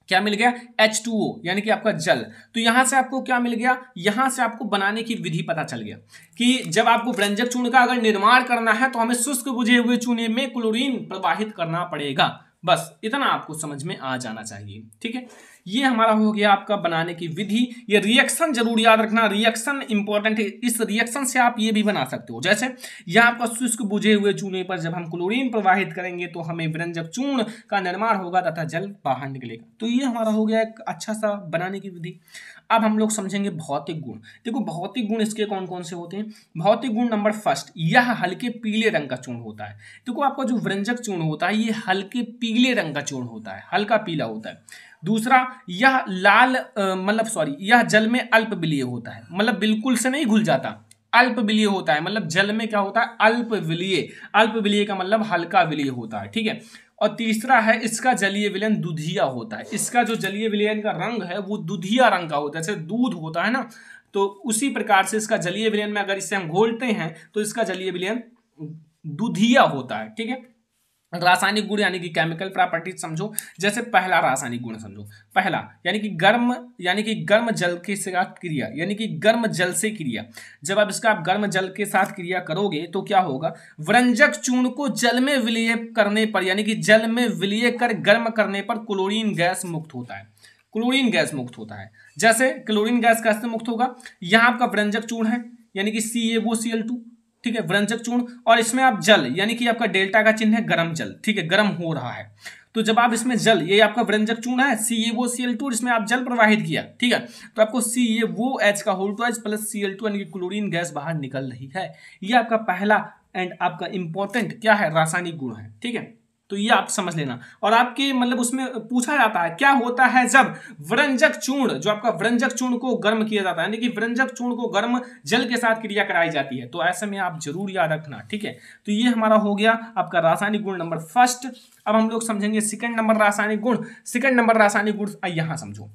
A: क्या मिल गया एच टू ओ यानी कि आपका जल तो यहां से आपको क्या मिल गया यहां से आपको बनाने की विधि पता चल गया कि जब आपको व्यंजक चूर्ण का अगर निर्माण करना है तो हमें शुष्क बुझे हुए चूने में क्लोरीन प्रवाहित करना पड़ेगा बस इतना आपको समझ में आ जाना चाहिए ठीक है ये हमारा हो गया आपका बनाने की विधि ये रिएक्शन जरूर याद रखना रिएक्शन इंपॉर्टेंट है इस रिएक्शन से आप ये भी बना सकते हो जैसे यह आपका शुष्क बुझे हुए चूने पर जब हम क्लोरीन प्रवाहित करेंगे तो हमें व्यंजक चूर्ण का निर्माण होगा तथा जल बाहर निकलेगा तो ये हमारा हो गया एक अच्छा सा बनाने की विधि अब हम लोग समझेंगे भौतिक गुण देखो भौतिक गुण इसके कौन कौन से होते हैं भौतिक गुण नंबर फर्स्ट यह हल्के पीले रंग का चूर्ण होता है देखो आपका जो व्यंजक चूर्ण होता है ये हल्के पीले रंग का चूर्ण होता है हल्का पीला होता है दूसरा यह लाल मतलब सॉरी यह जल में अल्प विलीय होता है मतलब बिल्कुल से नहीं घुल जाता अल्प विलीय होता है मतलब जल में क्या होता है अल्प विलीय अल्प विलीय का मतलब हल्का विलीय होता है ठीक है और तीसरा है इसका जलीय विलयन दुधिया होता है इसका जो जलीय विलयन का रंग है वो दुधिया रंग का होता है जैसे दूध होता है ना तो उसी प्रकार से इसका जलीय विलयन में अगर इसे हम घोलते हैं तो इसका जलीय विलयन दुधिया होता है ठीक है रासायनिक गुण यानी कि केमिकल प्रॉपर्टीज समझो जैसे पहला रासायनिक गुण समझो पहला यानी कि गर्म यानी कि गर्म जल के साथ क्रिया यानी कि गर्म जल से क्रिया जब आप इसका आप गर्म जल के साथ क्रिया करोगे तो क्या होगा व्रंजक चूर्ण को जल में विलय करने पर यानी कि जल में विलय कर गर्म करने पर क्लोरीन गैस मुक्त होता है क्लोरीन गैस मुक्त होता है जैसे क्लोरीन गैस कैसे मुक्त होगा यहाँ आपका व्रंजक चूर्ण है यानी कि सी ए वो सी एल टू ठीक है व्रंजक चूर्ण और इसमें आप जल यानी कि आपका डेल्टा का चिन्ह है गर्म जल ठीक है गर्म हो रहा है तो जब आप इसमें जल ये आपका व्रंजक चूर्ण है C A O C L to इसमें आप जल प्रवाहित किया ठीक है तो आपको सी ए वो एच का whole two H plus C L two यानी क्लोरीन गैस बाहर निकल रही है ये आपका पहला एंड आपका इंपॉर्टेंट क्या है रासायनिक गुण है ठीक है तो ये आप समझ लेना और आपके मतलब उसमें पूछा जाता है क्या होता है जब व्रंजक चूर्ण जो आपका व्रंजक चूर्ण को गर्म किया जाता है यानी कि व्रंजक चूर्ण को गर्म जल के साथ क्रिया कराई जाती है तो ऐसे में आप जरूर याद रखना ठीक है तो ये हमारा हो गया आपका रासायनिक गुण नंबर फर्स्ट अब हम लोग समझेंगे सेकंड नंबर रासायनिक गुण सेकंड नंबर रासायनिक गुण यहां समझो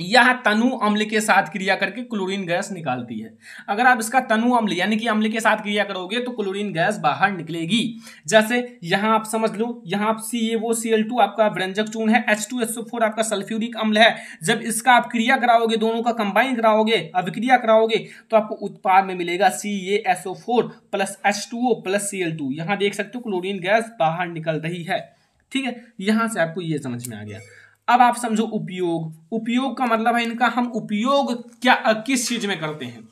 A: यह तनु अम्ल के साथ क्रिया करके क्लोरीन गैस निकालती है अगर आप इसका तनु अम्ल यानी कि अम्ल के साथ क्रिया करोगे तो क्लोरीन गैस बाहर निकलेगी जैसे यहाँ आप समझ लो यहाँ आप सी ए वो सी एल टू आपका व्यंजक चूर्ण है एच टू एस फोर आपका सल्फ्यूरिक अम्ल है जब इसका आप क्रिया कराओगे दोनों का कंबाइन कराओगे अभिक्रिया कराओगे तो आपको उत्पाद में मिलेगा C A S O four plus H two O plus C L two यहाँ देख सकते हो क्लोरीन गैस बाहर निकल रही है ठीक है यहाँ से आपको ये समझ में आ गया अब आप समझो उपयोग उपयोग का मतलब है इनका हम उपयोग क्या किस चीज में करते हैं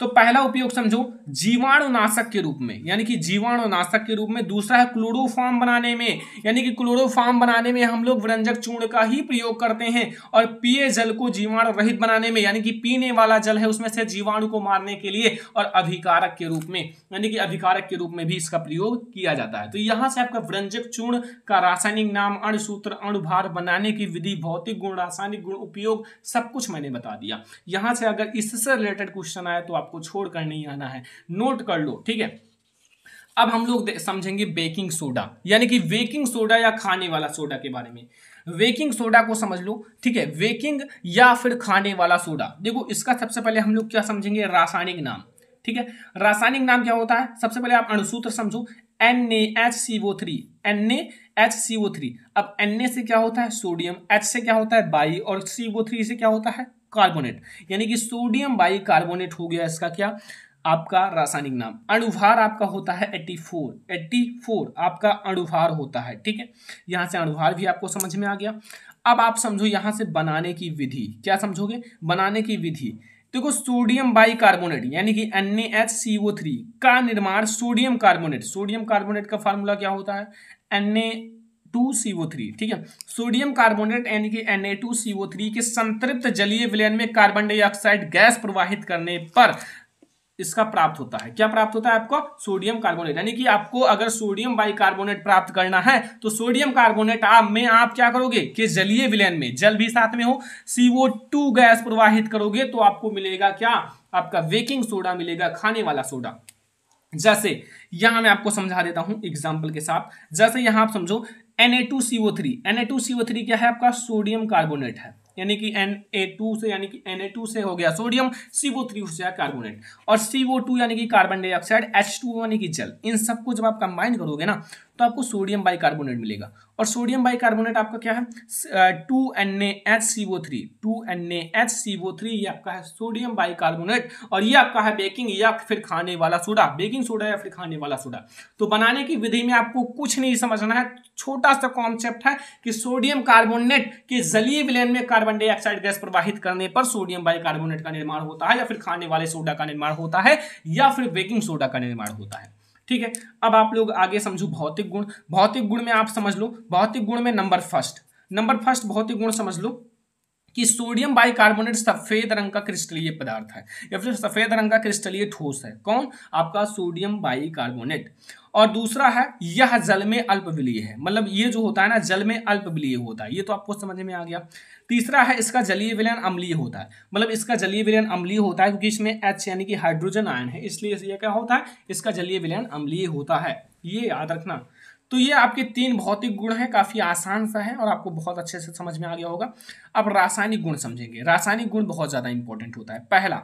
A: तो पहला उपयोग समझो जीवाणुनाशक के रूप में यानी कि जीवाणुनाशक के रूप में दूसरा है क्लोरोफार्म बनाने में यानी कि क्लोरोफार्म बनाने में हम लोग व्यंजक चूर्ण का ही प्रयोग करते हैं और पिए जल को जीवाणु रहित बनाने में यानी कि पीने वाला जल है उसमें से जीवाणु को मारने के लिए और अभिकारक के रूप में यानी कि अभिकारक के रूप में भी इसका प्रयोग किया जाता है तो यहाँ से आपका व्यंजक चूर्ण का रासायनिक नाम अणुसूत्र अणुभार बनाने की विधि भौतिक गुण रासायनिक गुण उपयोग सब कुछ मैंने बता दिया यहाँ से अगर इससे रिलेटेड क्वेश्चन आए तो आप आपको छोड़ कर नहीं आना है नोट कर लो ठीक है अब हम लोग समझेंगे बेकिंग सोडा यानी कि बेकिंग सोडा या खाने वाला सोडा के बारे में वेकिंग सोडा को समझ लो ठीक है वेकिंग या फिर खाने वाला सोडा देखो इसका सबसे पहले हम लोग क्या समझेंगे रासायनिक नाम ठीक है रासायनिक नाम क्या होता है सबसे पहले आप अणुसूत्र समझो N A H C O three N A H C O three अब एन ए से क्या होता है सोडियम एच से क्या होता है बाई और सी ओ थ्री से क्या होता है कार्बोनेट यानी कि सोडियम बाई कार्बोनेट हो गया इसका क्या आपका रासायनिक नाम अणुभार आपका होता है एट्टी फोर एट्टी फोर आपका अणुभार होता है ठीक है यहां से अणुभार भी आपको समझ में आ गया अब आप समझो यहां से बनाने की विधि क्या समझोगे बनाने की विधि देखो सोडियम बाई कार्बोनेट यानी कि एन का निर्माण सोडियम कार्बोनेट सोडियम कार्बोनेट का फार्मूला क्या होता है N two C O three ठीक है सोडियम कार्बोनेट यानी कि N A two C O three के संतृप्त जलीय विलयन में कार्बन डाइऑक्साइड गैस प्रवाहित करने पर इसका प्राप्त होता है क्या प्राप्त होता है आपको सोडियम कार्बोनेट यानी कि आपको अगर सोडियम बाइकार्बोनेट प्राप्त करना है तो सोडियम कार्बोनेट आप में आप क्या करोगे कि जलीय विलयन में जल भी साथ में हो सीओ टू गैस प्रवाहित करोगे तो आपको मिलेगा क्या आपका बेकिंग सोडा मिलेगा खाने वाला सोडा जैसे यहां मैं आपको समझा देता हूं एग्जाम्पल के साथ जैसे यहां आप समझो Na2CO3 Na2CO3 क्या है आपका सोडियम कार्बोनेट है यानी कि Na2 से यानी कि Na2 से हो गया सोडियम CO3 हो गया कार्बोनेट और CO2 यानी कि कार्बन डाइऑक्साइड H2O यानी कि जल इन सबको जब आप कंबाइन करोगे ना तो आपको सोडियम बाइकार्बोनेट मिलेगा और सोडियम बाइकार्बोनेट आपका क्या है two N A H C O three two N A H C O three ये आपका है सोडियम बाइकार्बोनेट और ये आपका है बेकिंग या फिर खाने वाला सोडा बेकिंग सोडा या फिर खाने वाला सोडा तो बनाने की विधि में आपको कुछ नहीं समझना है छोटा सा कॉन्सेप्ट है कि सोडियम कार्बोनेट के जलीय विलयन में कार्बन डाइऑक्साइड गैस प्रवाहित करने पर सोडियम बाइकार्बोनेट का निर्माण होता है या फिर खाने वाले सोडा का निर्माण होता है या फिर बेकिंग सोडा का निर्माण होता है ठीक है अब आप लोग आगे समझो भौतिक गुण भौतिक गुण में आप समझ लो भौतिक गुण में नंबर फर्स्ट नंबर फर्स्ट भौतिक गुण समझ लो कि सोडियम बाइकार्बोनेट सफेद रंग का क्रिस्टलीय पदार्थ है या फिर सफेद रंग का क्रिस्टलीय ठोस है कौन आपका सोडियम बाइकार्बोनेट और दूसरा है यह जल में अल्पविलीय है मतलब ये जो होता है ना जल में अल्पविलीय होता है ये तो आपको समझ में आ गया तीसरा है इसका जलीय विलयन अम्लीय होता है मतलब इसका जलीय विलयन अम्लीय होता है क्योंकि इसमें एच यानी कि हाइड्रोजन आयन है इसलिए यह क्या होता है इसका जलीय विलयन अम्लीय होता है ये याद रखना तो ये आपके तीन भौतिक गुण हैं काफ़ी आसान सा है और आपको बहुत अच्छे से समझ में आ गया होगा अब रासायनिक गुण समझेंगे रासायनिक गुण बहुत ज़्यादा इंपॉर्टेंट होता है पहला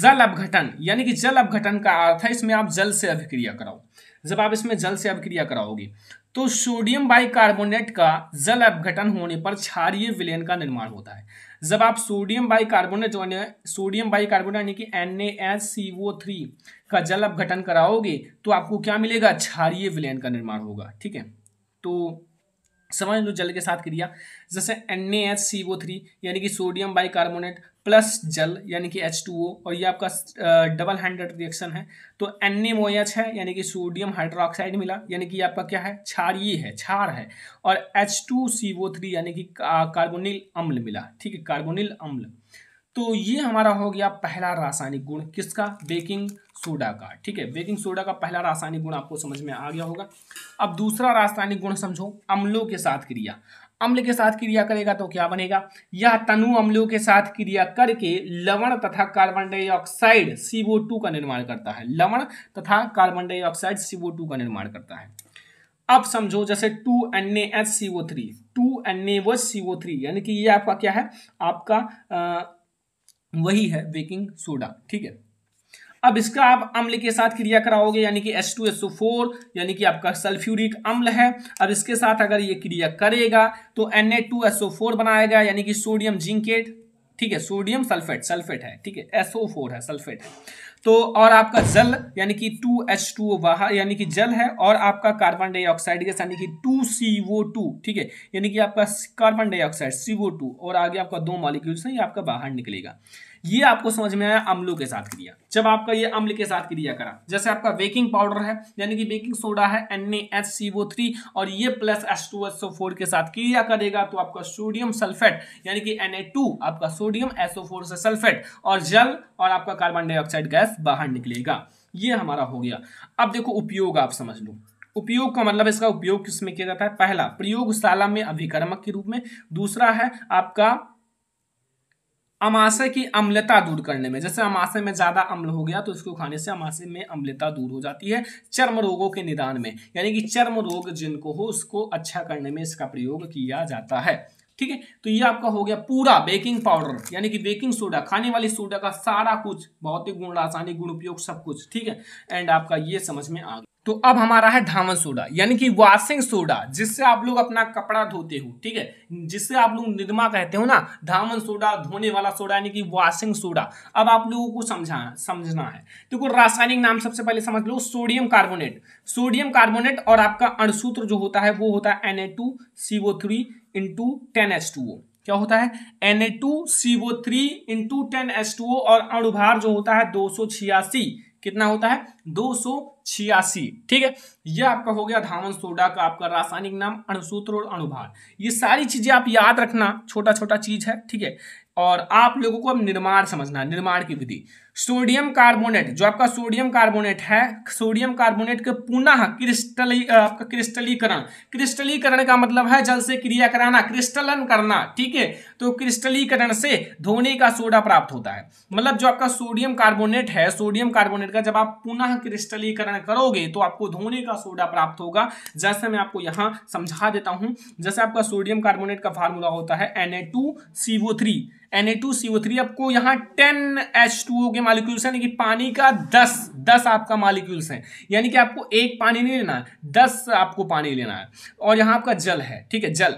A: जल अपघटन यानी कि जल अपघटन का अर्थ है इसमें आप जल से अभिक्रिया कराओ जब आप इसमें जल से अभिक्रिया कराओगे तो सोडियम बाइकार्बोनेट का जल अपघटन होने पर क्षारिय विलयन का निर्माण होता है जब आप सोडियम बाइकार्बोनेट सोडियम बाइकार्बोनेट यानी कि N A S C three का जल अपघटन कराओगे तो आपको क्या मिलेगा क्षारिय विलयन का निर्माण होगा ठीक है तो समझ लो जल के साथ क्रिया जैसे एन ए सी थ्री यानी कि सोडियम बाइकार्बोनेट प्लस जल यानी कि एच टू ओ और ये आपका डबल हैंडेड रिएक्शन है तो एन है यानी कि सोडियम हाइड्रोक्साइड मिला यानी कि आपका क्या है क्षारीय है क्षार है और एच टू सी थ्री यानी कि कार्बोनिल अम्ल मिला ठीक है कार्बोनिल अम्ल तो ये हमारा हो गया पहला रासायनिक गुण किसका बेकिंग सोडा का ठीक है बेकिंग सोडा का पहला रासायनिक गुण आपको समझ में आ गया होगा अब दूसरा रासायनिक गुण समझो अम्लों के साथ क्रिया अम्ल के साथ क्रिया करेगा तो क्या बनेगा यह तनु अम्लों के साथ क्रिया करके लवण तथा कार्बन डाइऑक्साइड सीओ का निर्माण करता है लवण तथा कार्बन डाइऑक्साइड सीओ का निर्माण करता है अब समझो जैसे two N H C O three two N A O C O three यानी कि ये आपका क्या है आपका आ, वही है बेकिंग सोडा ठीक है अब इसका आप अम्ल के साथ क्रिया कराओगे यानी कि S two S O four यानी कि आपका सल्फ्यूरिक अम्ल है अब इसके साथ अगर ये क्रिया करेगा तो N A two S O four बनाएगा यानी कि सोडियम जिंकेट ठीक है सोडियम सल्फेट सल्फेट है ठीक है एस ओ फोर है सल्फेट है तो और आपका जल यानी कि टू एच टू बाहर यानी कि जल है और आपका कार्बन डाइऑक्साइड गैस यानी कि टू सी वो टू ठीक है यानी कि आपका कार्बन डाइऑक्साइड सी वो टू और आगे आपका दो मॉलिक्यूल्स हैं ये आपका बाहर निकलेगा ये आपको समझ में आया अम्लों के साथ क्रिया जब आपका ये अम्ल के साथ क्रिया करा जैसे आपका बेकिंग पाउडर है यानी कि बेकिंग सोडा है थ्री और ये प्लस फोर के साथ क्रिया करेगा तो आपका सोडियम सल्फेट यानी कि टू आपका सोडियम फोर से सल्फेट और जल और आपका कार्बन डाइऑक्साइड गैस बाहर निकलेगा ये हमारा हो गया अब देखो उपयोग आप समझ लो उपयोग का मतलब इसका उपयोग किसमें किया जाता है पहला प्रयोगशाला में अभिकर्मक के रूप में दूसरा है आपका अमाशय की अम्लता दूर करने में जैसे अमाशय में ज़्यादा अम्ल हो गया तो इसको खाने से अमाशय में अम्लता दूर हो जाती है चर्म रोगों के निदान में यानी कि चर्म रोग जिनको हो उसको अच्छा करने में इसका प्रयोग किया जाता है ठीक है तो ये आपका हो गया पूरा बेकिंग पाउडर यानी कि बेकिंग सोडा खाने वाली सोडा का सारा कुछ भौतिक गुण रासायनिक गुण उपयोग सब कुछ ठीक है एंड आपका ये समझ में आ गया तो अब हमारा है धावन सोडा यानी कि वॉशिंग सोडा जिससे आप लोग अपना कपड़ा धोते हो ठीक है जिससे आप लोग निर्मा कहते हो ना धावन सोडा धोने वाला सोडा यानी कि वॉशिंग सोडा अब आप लोगों को समझा समझना है देखो तो रासायनिक नाम सबसे पहले समझ लो सोडियम कार्बोनेट सोडियम कार्बोनेट और आपका अणसूत्र जो होता है वो होता है N into ten S two O क्या होता है N A two C O three into ten S two O और अणुभार जो होता है दो सौ छियासी कितना होता है दो सौ छियासी ठीक है यह आपका हो गया धावन सोडा का आपका रासायनिक नाम अणुसूत्र और अणुभार ये सारी चीजें आप याद रखना छोटा छोटा चीज है ठीक है और आप लोगों को अब निर्माण समझना निर्माण की विधि सोडियम कार्बोनेट जो आपका सोडियम कार्बोनेट है सोडियम कार्बोनेट के पुनः क्रिस्टली आपका क्रिस्टलीकरण क्रिस्टलीकरण का मतलब है जल से क्रिया कराना क्रिस्टलन करना ठीक है तो क्रिस्टलीकरण से धोने का सोडा प्राप्त होता है मतलब जो आपका सोडियम कार्बोनेट है सोडियम कार्बोनेट का जब आप पुनः क्रिस्टलीकरण करोगे तो आपको धोने का सोडा प्राप्त होगा जैसे मैं आपको यहाँ समझा देता हूँ जैसे आपका सोडियम कार्बोनेट का फार्मूला होता है N A two C O three N A two C O three आपको यहाँ टेन एच टू ओ के मालिक्यूल्स हैं कि पानी का दस दस आपका मालिक्यूल्स हैं यानी कि आपको एक पानी नहीं लेना है दस आपको पानी लेना है और यहाँ आपका जल है ठीक है जल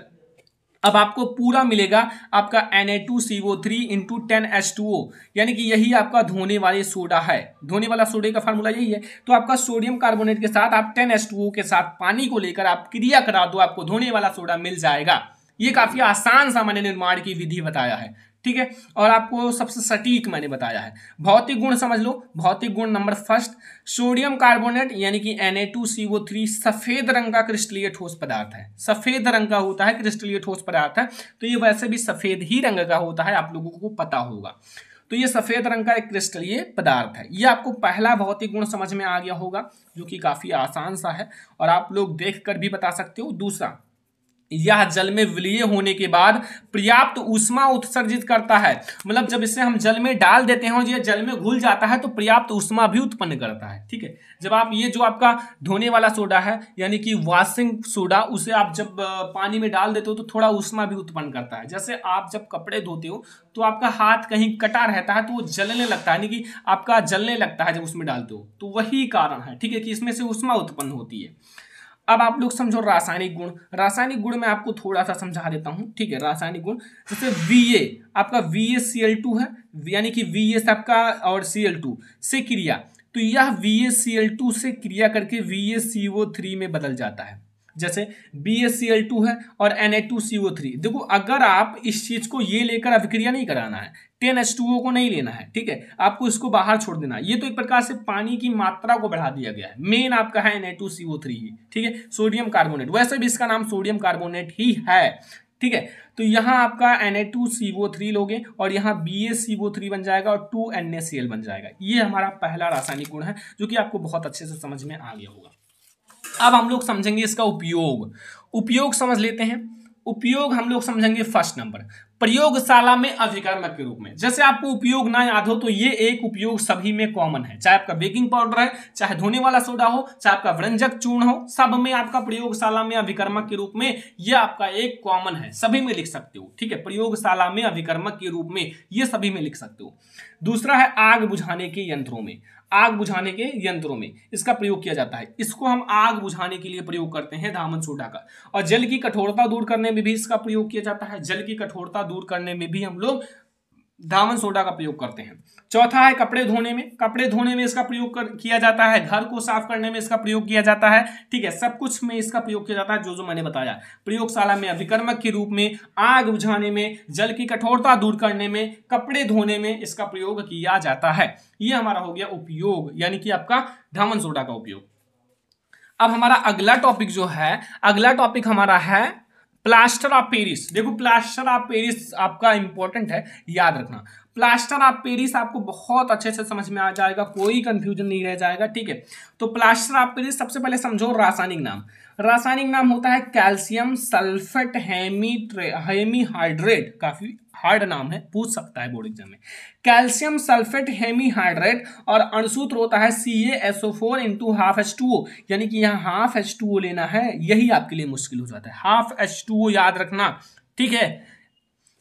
A: अब आपको पूरा मिलेगा आपका N A two C O three into ten H two O यानी कि यही आपका धोने वाले सोडा है धोने वाला सोडे का फार्मूला यही है तो आपका सोडियम कार्बोनेट के साथ आप टेन एच टू ओ के साथ पानी को लेकर आप क्रिया करा दो आपको धोने वाला सोडा मिल जाएगा ये काफ़ी आसान सामान्य निर्माण की विधि बताया है ठीक है और आपको सबसे सटीक मैंने बताया है भौतिक गुण समझ लो भौतिक गुण नंबर फर्स्ट सोडियम कार्बोनेट यानी कि एन सफ़ेद रंग का क्रिस्टलीय ठोस पदार्थ है सफ़ेद रंग का होता है क्रिस्टलीय ठोस पदार्थ है तो ये वैसे भी सफ़ेद ही रंग का होता है आप लोगों को पता होगा तो ये सफ़ेद रंग का एक क्रिस्टलीय पदार्थ है ये आपको पहला भौतिक गुण समझ में आ गया होगा जो कि काफ़ी आसान सा है और आप लोग देख कर भी बता सकते हो दूसरा यह जल में विलीय होने के बाद पर्याप्त उष्मा उत्सर्जित करता है मतलब जब इसे हम जल में डाल देते हैं और यह जल में घुल जाता है तो पर्याप्त उष्मा भी उत्पन्न करता है ठीक है जब आप ये जो आपका धोने वाला सोडा है यानी कि वॉशिंग सोडा उसे आप जब पानी में डाल देते हो तो थोड़ा उष्मा भी उत्पन्न करता है जैसे आप जब कपड़े धोते हो तो आपका हाथ कहीं कटा रहता है तो वो जलने लगता है यानी कि आपका जलने लगता है जब उसमें डालते हो तो वही कारण है ठीक है कि इसमें से उष्मा उत्पन्न होती है अब आप लोग समझो रासायनिक गुण रासायनिक गुण मैं आपको थोड़ा सा समझा देता हूँ ठीक है रासायनिक गुण जैसे वी ए आपका V A C L two है यानी कि वी एस आपका और सी एल टू से क्रिया तो यह V A C L two से क्रिया करके we A C O three में बदल जाता है जैसे B S C L two है और N A two C O three देखो अगर आप इस चीज़ को ये लेकर अभिक्रिया नहीं कराना है टेन एच टू ओ को नहीं लेना है ठीक है आपको इसको बाहर छोड़ देना है ये तो एक प्रकार से पानी की मात्रा को बढ़ा दिया गया है मेन आपका है N A two C O three ही ठीक है सोडियम कार्बोनेट वैसे भी इसका नाम सोडियम कार्बोनेट ही है ठीक है तो यहाँ आपका N A two C O three लोगे और यहाँ बी एस सी वो थ्री बन जाएगा और two N A C L बन जाएगा ये हमारा पहला रासायनिक गुण है जो कि आपको बहुत अच्छे से समझ में आ गया होगा अब हम लोग समझेंगे इसका उपयोग उपयोग समझ लेते हैं उपयोग हम लोग समझेंगे फर्स्ट नंबर प्रयोगशाला में अभिकर्मक के रूप में जैसे आपको उपयोग ना याद हो तो ये एक उपयोग सभी में कॉमन है चाहे आपका बेकिंग पाउडर है चाहे धोने वाला सोडा हो चाहे आपका व्यंजक चूर्ण हो सब में आपका प्रयोगशाला में अभिकर्मक के रूप में यह आपका एक कॉमन है सभी में लिख सकते हो ठीक है प्रयोगशाला में अभिकर्मक के रूप में ये सभी में लिख सकते हो दूसरा है आग बुझाने के यंत्रों में आग बुझाने के यंत्रों में इसका प्रयोग किया जाता है इसको हम आग बुझाने के लिए प्रयोग करते हैं धामन सोडा का और जल की कठोरता दूर करने में भी इसका प्रयोग किया जाता है जल की कठोरता दूर करने में भी हम लोग धावन सोडा का प्रयोग करते हैं चौथा है कपड़े धोने में कपड़े धोने में इसका प्रयोग कर, किया जाता है घर को साफ करने में इसका प्रयोग किया जाता है ठीक है सब कुछ में इसका प्रयोग किया जाता है जो जो मैंने बताया प्रयोगशाला में अभिकर्मक के रूप में आग बुझाने में जल की कठोरता दूर करने में कपड़े धोने में इसका प्रयोग किया जाता है ये हमारा हो गया उपयोग यानी कि आपका धामन सोडा का उपयोग अब हमारा अगला टॉपिक जो है अगला टॉपिक हमारा है प्लास्टर ऑफ पेरिस देखो प्लास्टर ऑफ पेरिस आपका इंपॉर्टेंट है याद रखना प्लास्टर ऑफ पेरिस आपको बहुत अच्छे से समझ में आ जाएगा कोई कंफ्यूजन नहीं रह जाएगा ठीक है तो प्लास्टर ऑफ पेरिस सबसे पहले समझो रासायनिक नाम रासायनिक नाम होता है कैल्शियम सल्फेट हेमी हेमीहाइड्रेट काफी हार्ड नाम है पूछ सकता है बोर्ड एग्जाम में कैल्शियम सल्फेट हेमीहाइड्रेट और अणसूत्र होता है C A S O four into half H two O यानी कि यहाँ हाफ एच टू ओ लेना है यही आपके लिए मुश्किल हो जाता है हाफ एच टू ओ याद रखना ठीक है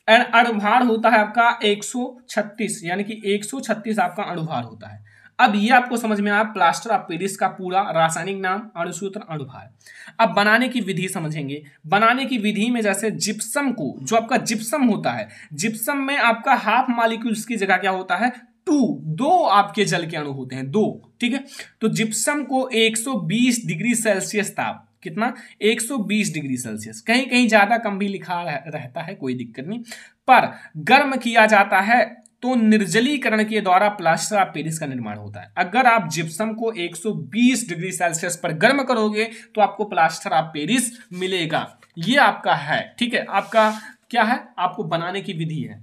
A: एंड अणुभार होता है आपका 136 यानी कि 136 आपका अणुभार होता है अब ये आपको समझ में आया प्लास्टर ऑफ पेरिस का पूरा रासायनिक नाम अणुसूत्र अणुभार अब बनाने की विधि समझेंगे बनाने की विधि में जैसे जिप्सम को जो आपका जिप्सम होता है जिप्सम में आपका हाफ मालिक्यूल्स की जगह क्या होता है टू दो आपके जल के अणु होते हैं दो ठीक है तो जिप्सम को 120 डिग्री सेल्सियस ताप कितना 120 डिग्री सेल्सियस कहीं कहीं ज्यादा कम भी लिखा रहता है कोई दिक्कत नहीं पर गर्म किया जाता है तो निर्जलीकरण के द्वारा प्लास्टर ऑफ पेरिस का निर्माण होता है अगर आप जिप्सम को 120 डिग्री सेल्सियस पर गर्म करोगे तो आपको प्लास्टर ऑफ पेरिस मिलेगा ये आपका है ठीक है आपका क्या है आपको बनाने की विधि है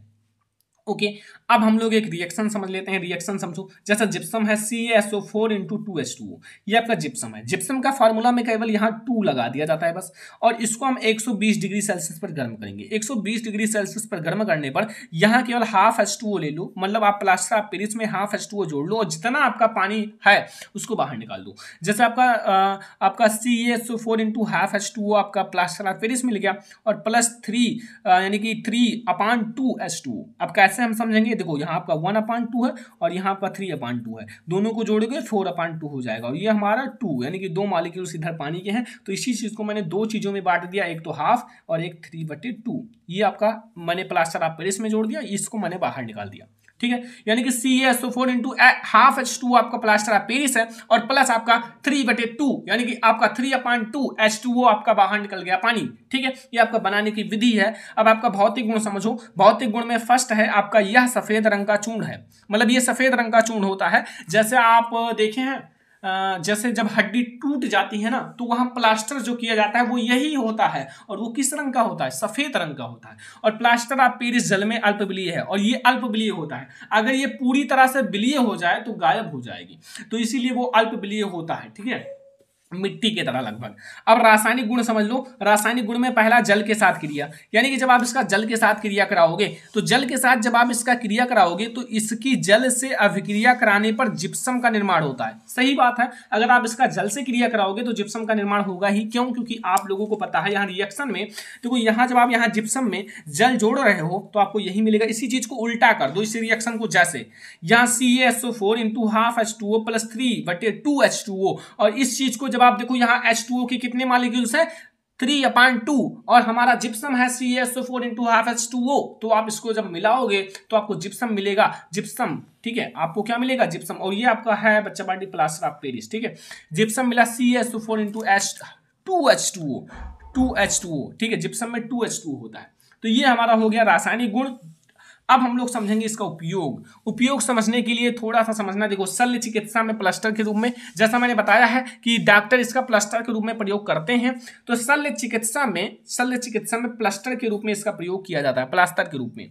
A: ओके अब हम लोग एक रिएक्शन समझ लेते हैं रिएक्शन समझो जैसा जिप्सम है C S O four into two S two O ये आपका जिप्सम है जिप्सम का फार्मूला में केवल यहाँ टू लगा दिया जाता है बस और इसको हम 120 डिग्री सेल्सियस पर गर्म करेंगे 120 डिग्री सेल्सियस पर गर्म करने पर यहाँ केवल हाफ एच टू ओ ले लो मतलब आप प्लास्टर आप पेरिस में हाफ एच टू ओ जोड़ लो और जितना आपका पानी है उसको बाहर निकाल दो जैसे आपका आपका C S O four into half H two O आपका प्लास्टर आप पेरिस मिल गया और प्लस थ्री यानी कि three upon two S two आपका ऐसे कैसे हम समझेंगे देखो यहाँ आपका वन अपान टू है और यहाँ पर थ्री अपान टू है दोनों को जोड़ोगे फोर अपान टू हो जाएगा और ये हमारा टू यानी कि दो मालिक्यूल्स इधर पानी के हैं तो इसी चीज़ को मैंने दो चीज़ों में बांट दिया एक तो हाफ और एक थ्री बटे टू ये आपका मैंने प्लास्टर आप पेरिस में जोड़ दिया इसको मैंने बाहर निकाल दिया ठीक है यानी कि C S four into half H two आपका प्लास्टर ऑफ पेरिस है और प्लस आपका थ्री बटे टू यानी कि आपका three upon two H two O आपका बाहर निकल गया पानी ठीक है ये आपका बनाने की विधि है अब आपका भौतिक गुण समझो भौतिक गुण में फर्स्ट है आपका यह सफेद रंग का चूर्ण है मतलब ये सफेद रंग का चूर्ण होता है जैसे आप देखे हैं जैसे जब हड्डी टूट जाती है ना तो वहाँ प्लास्टर जो किया जाता है वो यही होता है और वो किस रंग का होता है सफ़ेद रंग का होता है और प्लास्टर आप पेरिस जल में अल्पबलीय है और ये अल्पबलीय होता है अगर ये पूरी तरह से बिलीय हो जाए तो गायब हो जाएगी तो इसीलिए वो अल्पबलीय होता है ठीक है मिट्टी के तरह लगभग अब रासायनिक गुण समझ लो रासायनिक गुण में पहला जल के साथ क्रिया यानी कि जब आप इसका जल के साथ क्रिया कराओगे तो जल के साथ जब आप इसका क्रिया कराओगे तो इसकी जल से अभिक्रिया कराने पर जिप्सम का निर्माण होता है सही बात है अगर आप इसका जल से क्रिया कराओगे तो जिप्सम का निर्माण होगा ही क्यों क्योंकि आप लोगों को पता है यहाँ रिएक्शन में देखो तो यहाँ जब आप यहाँ जिप्सम में जल जोड़ रहे हो तो आपको यही मिलेगा इसी चीज को उल्टा कर दो इस रिएक्शन को जैसे यहाँ C S O four into half H two O plus three बटे टू एच टू ओ और इस चीज को जब आप देखो यहाँ एच टू ओ के कितने मालिक्यूल्स हैं थ्री अपॉन टू और हमारा जिप्सम है C S O four into half H two O तो आप इसको जब मिलाओगे तो आपको जिप्सम मिलेगा जिप्सम ठीक है आपको क्या मिलेगा जिप्सम और ये आपका है बच्चा पार्टी प्लास्टर ऑफ पेरिस ठीक है जिप्सम मिला C S O four into H two H two O two H two O ठीक है जिप्सम में टू एच टू होता है तो ये हमारा हो गया रासायनिक गुण अब हम लोग समझेंगे इसका उपयोग उपयोग समझने के लिए थोड़ा सा समझना देखो शल्य चिकित्सा में प्लस्टर के रूप में जैसा मैंने बताया है कि डॉक्टर इसका प्लस्टर के रूप में प्रयोग करते हैं तो शल्य चिकित्सा में शल्य चिकित्सा में प्लस्टर के रूप में इसका प्रयोग किया जाता है प्लास्टर के रूप में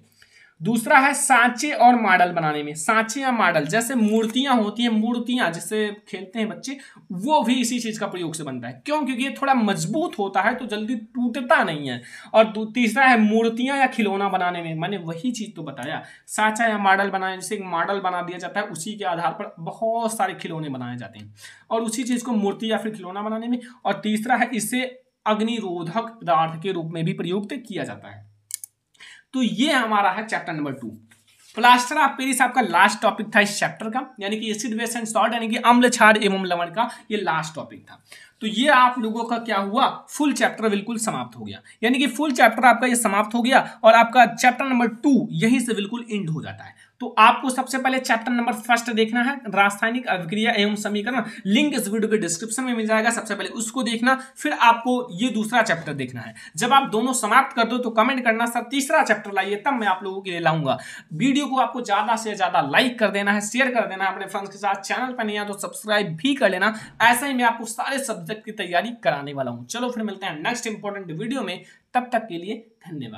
A: दूसरा है सांचे और मॉडल बनाने में सांचे या मॉडल जैसे मूर्तियां होती हैं मूर्तियां जैसे खेलते हैं बच्चे वो भी इसी चीज का प्रयोग से बनता है क्यों क्योंकि ये थोड़ा मजबूत होता है तो जल्दी टूटता नहीं है और तीसरा है मूर्तियां या खिलौना बनाने में मैंने वही चीज तो बताया सांचा या मॉडल बनाने जैसे एक मॉडल बना दिया जाता है उसी के आधार पर बहुत सारे खिलौने बनाए जाते हैं और उसी चीज को मूर्ति या फिर खिलौना बनाने में और तीसरा है इसे अग्निरोधक पदार्थ के रूप में भी प्रयुक्त किया जाता है तो ये हमारा है chapter number two plaster of Paris आपका लास्ट टॉपिक था इस चैप्टर का यानी कि एसिड वेस्ट एंड सॉल्ट यानी कि अम्ल क्षार एवं लवण का ये लास्ट टॉपिक था तो ये आप लोगों का क्या हुआ फुल चैप्टर बिल्कुल समाप्त हो गया यानी कि फुल चैप्टर आपका ये समाप्त हो गया और आपका चैप्टर नंबर टू यहीं से बिल्कुल एंड हो जाता है तो आपको सबसे पहले चैप्टर नंबर फर्स्ट देखना है रासायनिक अभिक्रिया एवं समीकरण लिंक इस वीडियो के डिस्क्रिप्शन में मिल जाएगा सबसे पहले उसको देखना फिर आपको ये दूसरा चैप्टर देखना है जब आप दोनों समाप्त कर दो तो कमेंट करना सर तीसरा चैप्टर लाइए तब मैं आप लोगों के लिए लाऊंगा वीडियो को आपको ज्यादा से ज्यादा लाइक कर देना है शेयर कर देना है अपने फ्रेंड्स के साथ चैनल पर नहीं आ तो सब्सक्राइब भी कर लेना ऐसे ही मैं आपको सारे सब्जेक्ट की तैयारी कराने वाला हूँ चलो फिर मिलते हैं नेक्स्ट इंपॉर्टेंट वीडियो में तब तक के लिए धन्यवाद